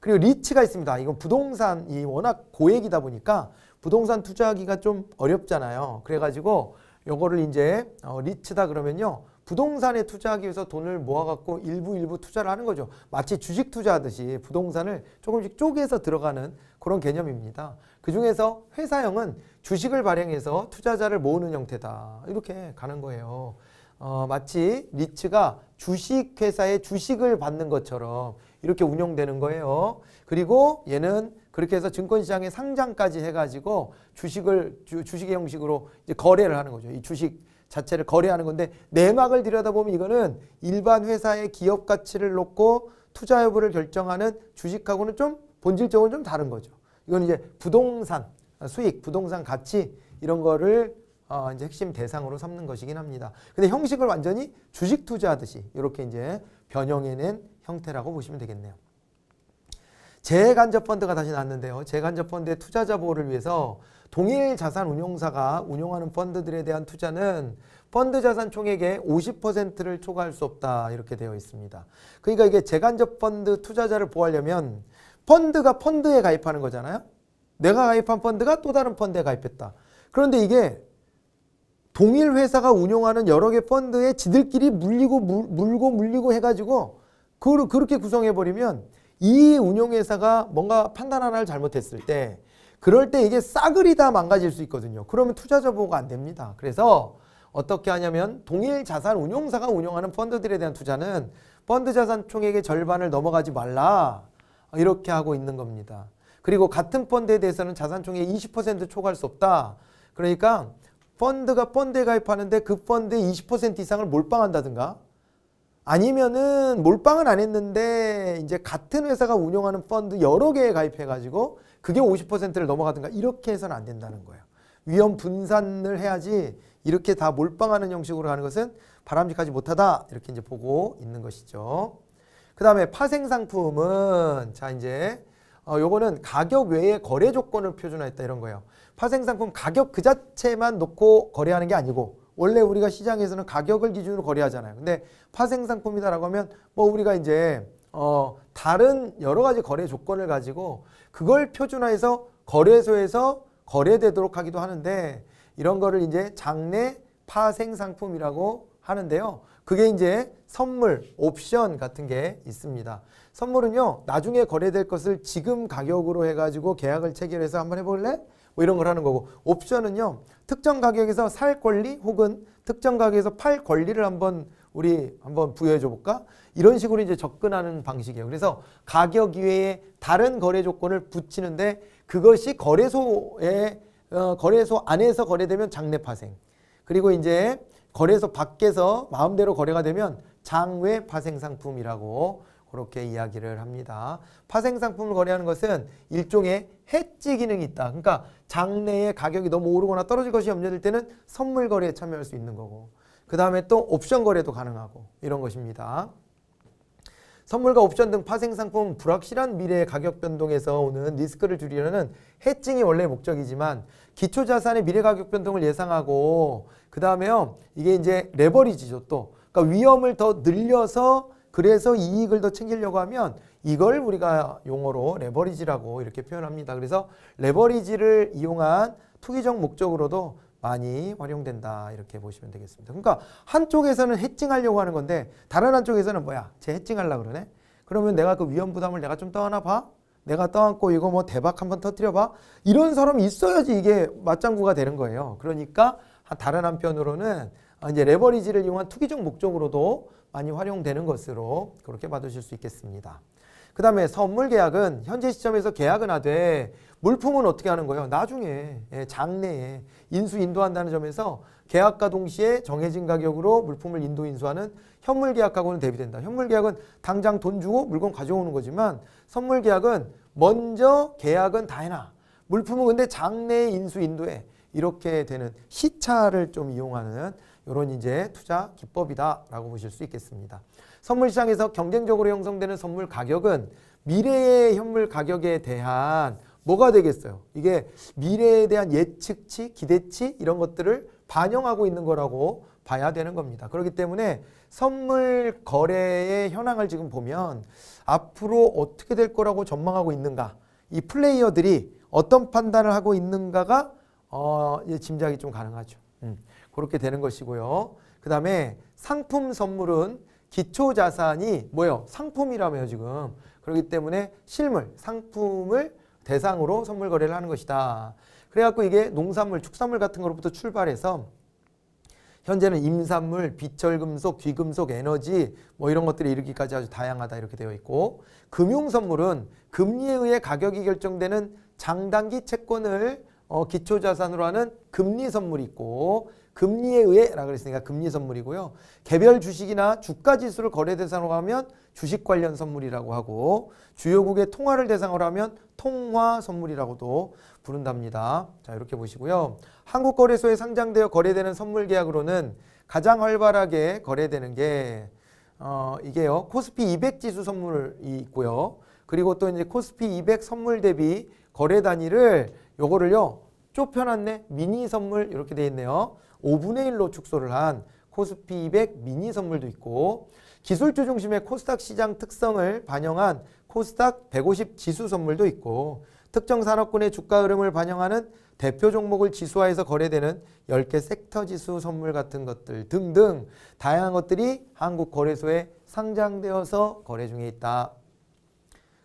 그리고 리츠가 있습니다. 이건 부동산이 워낙 고액이다 보니까 부동산 투자하기가 좀 어렵잖아요. 그래가지고 요거를 이제 어, 리츠다 그러면요. 부동산에 투자하기 위해서 돈을 모아갖고 일부 일부 투자를 하는 거죠. 마치 주식 투자하듯이 부동산을 조금씩 쪼개서 들어가는 그런 개념입니다. 그 중에서 회사형은 주식을 발행해서 투자자를 모으는 형태다. 이렇게 가는 거예요. 어, 마치 리츠가 주식회사의 주식을 받는 것처럼 이렇게 운영되는 거예요. 그리고 얘는 그렇게 해서 증권시장에 상장까지 해가지고 주식을 주, 식의 형식으로 거래를 하는 거죠. 이 주식 자체를 거래하는 건데 내막을 들여다보면 이거는 일반 회사의 기업 가치를 놓고 투자 여부를 결정하는 주식하고는 좀 본질적으로 좀 다른 거죠. 이건 이제 부동산 수익, 부동산 가치 이런 거를 어, 이제 핵심 대상으로 삼는 것이긴 합니다. 근데 형식을 완전히 주식 투자하듯이 이렇게 이제 변형해낸 형태라고 보시면 되겠네요. 재간접 펀드가 다시 나왔는데요. 재간접 펀드의 투자자 보호를 위해서 동일 자산 운용사가 운용하는 펀드들에 대한 투자는 펀드 자산 총액의 50%를 초과할 수 없다 이렇게 되어 있습니다. 그러니까 이게 재간접 펀드 투자자를 보호하려면 펀드가 펀드에 가입하는 거잖아요. 내가 가입한 펀드가 또 다른 펀드에 가입했다. 그런데 이게 동일 회사가 운영하는 여러 개 펀드에 지들끼리 물리고 물, 물고 물리고 해가지고 그, 그렇게 구성해버리면 이 운용회사가 뭔가 판단 하나를 잘못했을 때 그럴 때 이게 싸그리 다 망가질 수 있거든요. 그러면 투자자 보호가 안 됩니다. 그래서 어떻게 하냐면 동일 자산 운용사가 운영하는 펀드들에 대한 투자는 펀드 자산 총액의 절반을 넘어가지 말라 이렇게 하고 있는 겁니다. 그리고 같은 펀드에 대해서는 자산 총액 의20% 초과할 수 없다. 그러니까 펀드가 펀드에 가입하는데 그 펀드의 20% 이상을 몰빵한다든가 아니면은 몰빵은 안 했는데 이제 같은 회사가 운영하는 펀드 여러 개에 가입해 가지고 그게 50%를 넘어가든가 이렇게 해서는 안 된다는 거예요. 위험 분산을 해야지 이렇게 다 몰빵하는 형식으로 가는 것은 바람직하지 못하다 이렇게 이제 보고 있는 것이죠. 그 다음에 파생 상품은 자 이제 어 요거는 가격 외에 거래 조건을 표준화했다 이런 거예요. 파생상품 가격 그 자체만 놓고 거래하는 게 아니고 원래 우리가 시장에서는 가격을 기준으로 거래하잖아요. 근데 파생상품이다라고 하면 뭐 우리가 이제 어 다른 여러 가지 거래 조건을 가지고 그걸 표준화해서 거래소에서 거래되도록 하기도 하는데 이런 거를 이제 장내 파생상품이라고 하는데요. 그게 이제 선물, 옵션 같은 게 있습니다. 선물은요. 나중에 거래될 것을 지금 가격으로 해가지고 계약을 체결해서 한번 해볼래? 뭐 이런 걸 하는 거고 옵션은요 특정 가격에서 살 권리 혹은 특정 가격에서 팔 권리를 한번 우리 한번 부여해 줘 볼까? 이런 식으로 이제 접근하는 방식이에요. 그래서 가격 이외에 다른 거래 조건을 붙이는데 그것이 거래소에 어, 거래소 안에서 거래되면 장내 파생. 그리고 이제 거래소 밖에서 마음대로 거래가 되면 장외 파생 상품이라고 그렇게 이야기를 합니다. 파생상품을 거래하는 것은 일종의 해지 기능이 있다. 그러니까 장래의 가격이 너무 오르거나 떨어질 것이 염려될 때는 선물 거래에 참여할 수 있는 거고 그 다음에 또 옵션 거래도 가능하고 이런 것입니다. 선물과 옵션 등 파생상품 불확실한 미래의 가격 변동에서 오는 리스크를 줄이려는 해칭이 원래 목적이지만 기초자산의 미래 가격 변동을 예상하고 그 다음에요 이게 이제 레버리지죠 또 그러니까 위험을 더 늘려서 그래서 이익을 더 챙기려고 하면 이걸 우리가 용어로 레버리지라고 이렇게 표현합니다. 그래서 레버리지를 이용한 투기적 목적으로도 많이 활용된다 이렇게 보시면 되겠습니다. 그러니까 한쪽에서는 해칭하려고 하는 건데 다른 한쪽에서는 뭐야? 쟤 해칭하려고 그러네? 그러면 내가 그 위험 부담을 내가 좀 떠안아 봐? 내가 떠안고 이거 뭐 대박 한번 터뜨려 봐? 이런 사람 있어야지 이게 맞장구가 되는 거예요. 그러니까 다른 한편으로는 아, 이제 레버리지를 이용한 투기적 목적으로도 많이 활용되는 것으로 그렇게 받으실수 있겠습니다. 그 다음에 선물 계약은 현재 시점에서 계약은 하되 물품은 어떻게 하는 거예요? 나중에 예, 장래에 인수 인도한다는 점에서 계약과 동시에 정해진 가격으로 물품을 인도 인수하는 현물 계약하고는 대비된다. 현물 계약은 당장 돈 주고 물건 가져오는 거지만 선물 계약은 먼저 계약은 다 해놔. 물품은 근데 장래에 인수 인도해. 이렇게 되는 시차를 좀 이용하는 이런 이제 투자 기법이다라고 보실 수 있겠습니다. 선물 시장에서 경쟁적으로 형성되는 선물 가격은 미래의 현물 가격에 대한 뭐가 되겠어요? 이게 미래에 대한 예측치, 기대치 이런 것들을 반영하고 있는 거라고 봐야 되는 겁니다. 그렇기 때문에 선물 거래의 현황을 지금 보면 앞으로 어떻게 될 거라고 전망하고 있는가 이 플레이어들이 어떤 판단을 하고 있는가가 어, 짐작이 좀 가능하죠. 음. 그렇게 되는 것이고요. 그 다음에 상품 선물은 기초 자산이 뭐예요? 상품이라며요 지금. 그렇기 때문에 실물, 상품을 대상으로 선물 거래를 하는 것이다. 그래갖고 이게 농산물, 축산물 같은 거로부터 출발해서 현재는 임산물, 비철금속, 귀금속, 에너지 뭐 이런 것들이 이르기까지 아주 다양하다 이렇게 되어 있고 금융선물은 금리에 의해 가격이 결정되는 장단기 채권을 어, 기초자산으로 하는 금리 선물이 있고 금리에 의해라 그랬으니까 금리 선물이고요. 개별 주식이나 주가 지수를 거래 대상으로 하면 주식 관련 선물이라고 하고 주요국의 통화를 대상으로 하면 통화 선물이라고도 부른답니다. 자 이렇게 보시고요. 한국거래소에 상장되어 거래되는 선물 계약으로는 가장 활발하게 거래되는 게 어, 이게요. 코스피 200 지수 선물이 있고요. 그리고 또 이제 코스피 200 선물 대비 거래 단위를 요거를요. 좁혀놨네. 미니 선물 이렇게 돼 있네요. 5분의 1로 축소를 한 코스피 200 미니 선물도 있고 기술주 중심의 코스닥 시장 특성을 반영한 코스닥 150 지수 선물도 있고 특정 산업군의 주가 흐름을 반영하는 대표 종목을 지수화해서 거래되는 10개 섹터 지수 선물 같은 것들 등등 다양한 것들이 한국 거래소에 상장되어서 거래 중에 있다.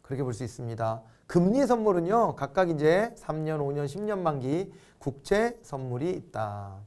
그렇게 볼 수 있습니다. 금리 선물은요. 각각 이제 3년, 5년, 10년 만기 국채 선물이 있다.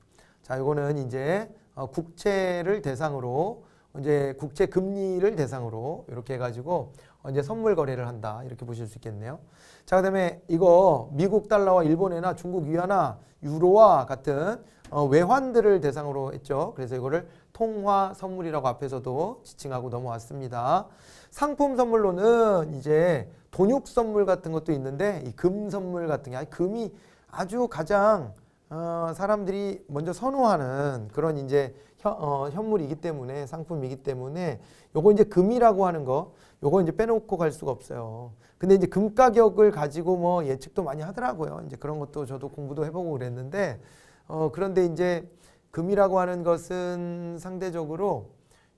자, 이거는 이제 어, 국채를 대상으로 이제 국채 금리를 대상으로 이렇게 해가지고 어, 이제 선물 거래를 한다 이렇게 보실 수 있겠네요. 자 그다음에 이거 미국 달러와 일본에나 중국 위안화, 유로와 같은 어, 외환들을 대상으로 했죠. 그래서 이거를 통화 선물이라고 앞에서도 지칭하고 넘어왔습니다. 상품 선물로는 이제 돈육 선물 같은 것도 있는데 이 금 선물 같은 게 아니 금이 아주 가장 어, 사람들이 먼저 선호하는 그런 이제 어, 현, 물이기 때문에 상품이기 때문에 요거 이제 금이라고 하는 거 요거 이제 빼놓고 갈 수가 없어요. 근데 이제 금 가격을 가지고 뭐 예측도 많이 하더라고요. 이제 그런 것도 저도 공부도 해보고 그랬는데 어, 그런데 이제 금이라고 하는 것은 상대적으로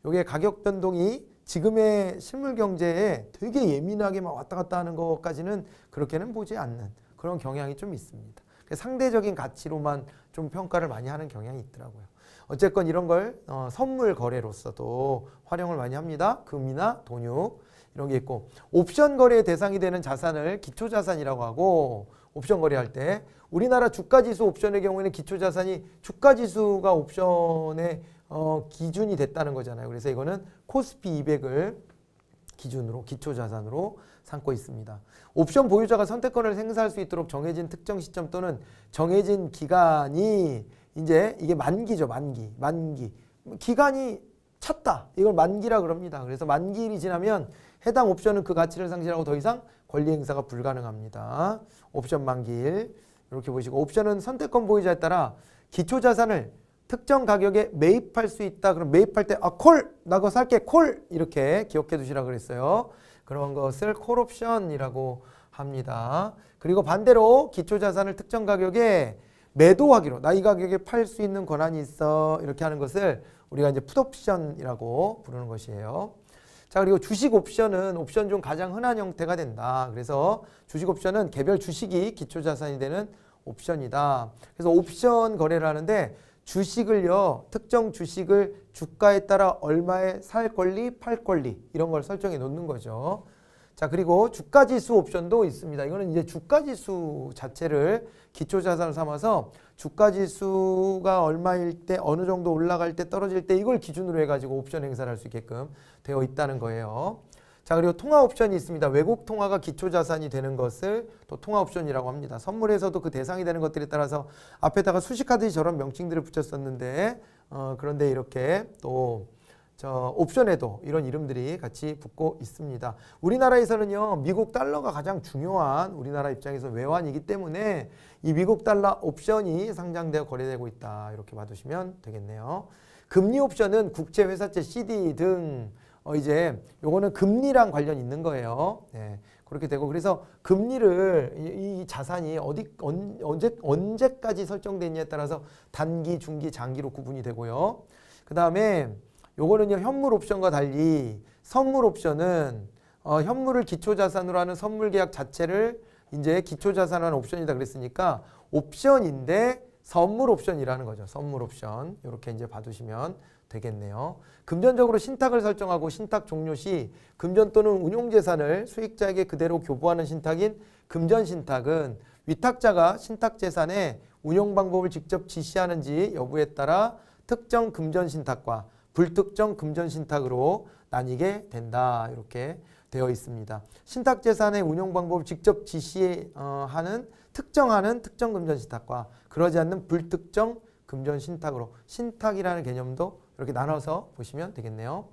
요게 가격 변동이 지금의 실물 경제에 되게 예민하게 막 왔다 갔다 하는 것까지는 그렇게는 보지 않는 그런 경향이 좀 있습니다. 그 상대적인 가치로만 좀 평가를 많이 하는 경향이 있더라고요. 어쨌건 이런 걸 어, 선물 거래로서도 활용을 많이 합니다. 금이나 돈육 이런 게 있고 옵션 거래의 대상이 되는 자산을 기초자산이라고 하고 옵션 거래할 때 우리나라 주가지수 옵션의 경우에는 기초자산이 주가지수가 옵션의 어, 기준이 됐다는 거잖아요. 그래서 이거는 코스피 200을 기준으로 기초자산으로 삼고 있습니다. 옵션 보유자가 선택권을 행사할 수 있도록 정해진 특정 시점 또는 정해진 기간이 이제 이게 만기죠. 만기. 만기. 기간이 찼다. 이걸 만기라 그럽니다. 그래서 만기일이 지나면 해당 옵션은 그 가치를 상실하고 더 이상 권리 행사가 불가능합니다. 옵션 만기일 이렇게 보시고 옵션은 선택권 보유자에 따라 기초 자산을 특정 가격에 매입할 수 있다. 그럼 매입할 때 아 콜! 나거 살게 콜! 이렇게 기억해 두시라 그랬어요. 그런 것을 콜옵션이라고 합니다. 그리고 반대로 기초자산을 특정 가격에 매도하기로 나 이 가격에 팔 수 있는 권한이 있어 이렇게 하는 것을 우리가 이제 풋옵션이라고 부르는 것이에요. 자 그리고 주식 옵션은 옵션 중 가장 흔한 형태가 된다. 그래서 주식 옵션은 개별 주식이 기초자산이 되는 옵션이다. 그래서 옵션 거래를 하는데 주식을요 특정 주식을 주가에 따라 얼마에 살 권리 팔 권리 이런 걸 설정해 놓는 거죠 자 그리고 주가지수 옵션도 있습니다 이거는 이제 주가지수 자체를 기초자산을 삼아서 주가지수가 얼마일 때 어느 정도 올라갈 때 떨어질 때 이걸 기준으로 해가지고 옵션 행사를 할 수 있게끔 되어 있다는 거예요 자 그리고 통화 옵션이 있습니다. 외국 통화가 기초 자산이 되는 것을 또 통화 옵션이라고 합니다. 선물에서도 그 대상이 되는 것들에 따라서 앞에다가 수식하듯이저런 명칭들을 붙였었는데 어, 그런데 이렇게 또 저 옵션에도 이런 이름들이 같이 붙고 있습니다. 우리나라에서는요 미국 달러가 가장 중요한 우리나라 입장에서 외환이기 때문에 이 미국 달러 옵션이 상장되어 거래되고 있다 이렇게 봐두시면 되겠네요. 금리 옵션은 국제 회사채 CD 등어 이제 요거는 금리랑 관련 있는 거예요. 네. 그렇게 되고 그래서 금리를 이, 자산이 어디 언, 언제 언제까지 설정됐냐에 따라서 단기, 중기, 장기로 구분이 되고요. 그다음에 요거는요 현물 옵션과 달리 선물 옵션은 어, 현물을 기초 자산으로 하는 선물 계약 자체를 이제 기초 자산하는 옵션이다 그랬으니까 옵션인데 선물 옵션이라는 거죠. 선물 옵션. 이렇게 이제 봐두시면 되겠네요. 금전적으로 신탁을 설정하고 신탁 종료 시 금전 또는 운용재산을 수익자에게 그대로 교부하는 신탁인 금전신탁은 위탁자가 신탁재산의 운용 방법을 직접 지시하는지 여부에 따라 특정 금전신탁과 불특정 금전신탁으로 나뉘게 된다. 이렇게 되어 있습니다. 신탁재산의 운용 방법을 직접 지시하는 특정하는 특정 금전신탁과 그러지 않는 불특정 금전신탁으로 신탁이라는 개념도 이렇게 나눠서 보시면 되겠네요.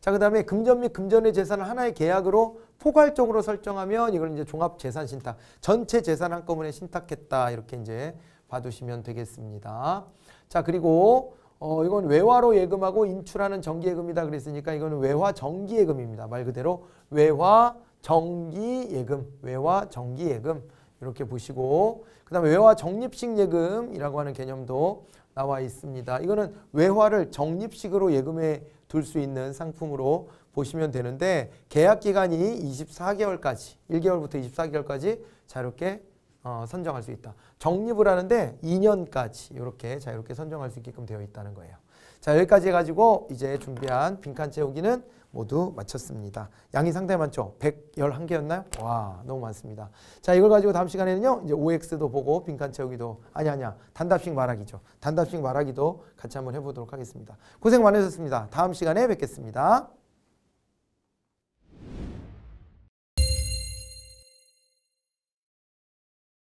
자, 그 다음에 금전 및 금전의 재산을 하나의 계약으로 포괄적으로 설정하면 이걸 이제 종합 재산 신탁, 전체 재산 한꺼번에 신탁했다. 이렇게 이제 봐두시면 되겠습니다. 자, 그리고 어, 이건 외화로 예금하고 인출하는 정기예금이다 그랬으니까 이거는 외화 정기예금입니다. 말 그대로 외화 정기예금, 외화 정기예금 이렇게 보시고 그 다음에 외화 적립식 예금이라고 하는 개념도 나와 있습니다. 이거는 외화를 적립식으로 예금에 둘수 있는 상품으로 보시면 되는데 계약 기간이 24개월까지 1개월부터 24개월까지 자유롭게 어, 선정할 수 있다. 적립을 하는데 2년까지 이렇게 자유롭게 선정할 수 있게끔 되어 있다는 거예요. 자 여기까지 해가지고 이제 준비한 빈칸 채우기는 모두 마쳤습니다. 양이 상당히 많죠? 111개였나요? 와, 너무 많습니다. 자, 이걸 가지고 다음 시간에는요. 이제 OX도 보고 빈칸 채우기도 아니 아니야. 단답식 말하기죠. 단답식 말하기도 같이 한번 해 보도록 하겠습니다. 고생 많으셨습니다. 다음 시간에 뵙겠습니다.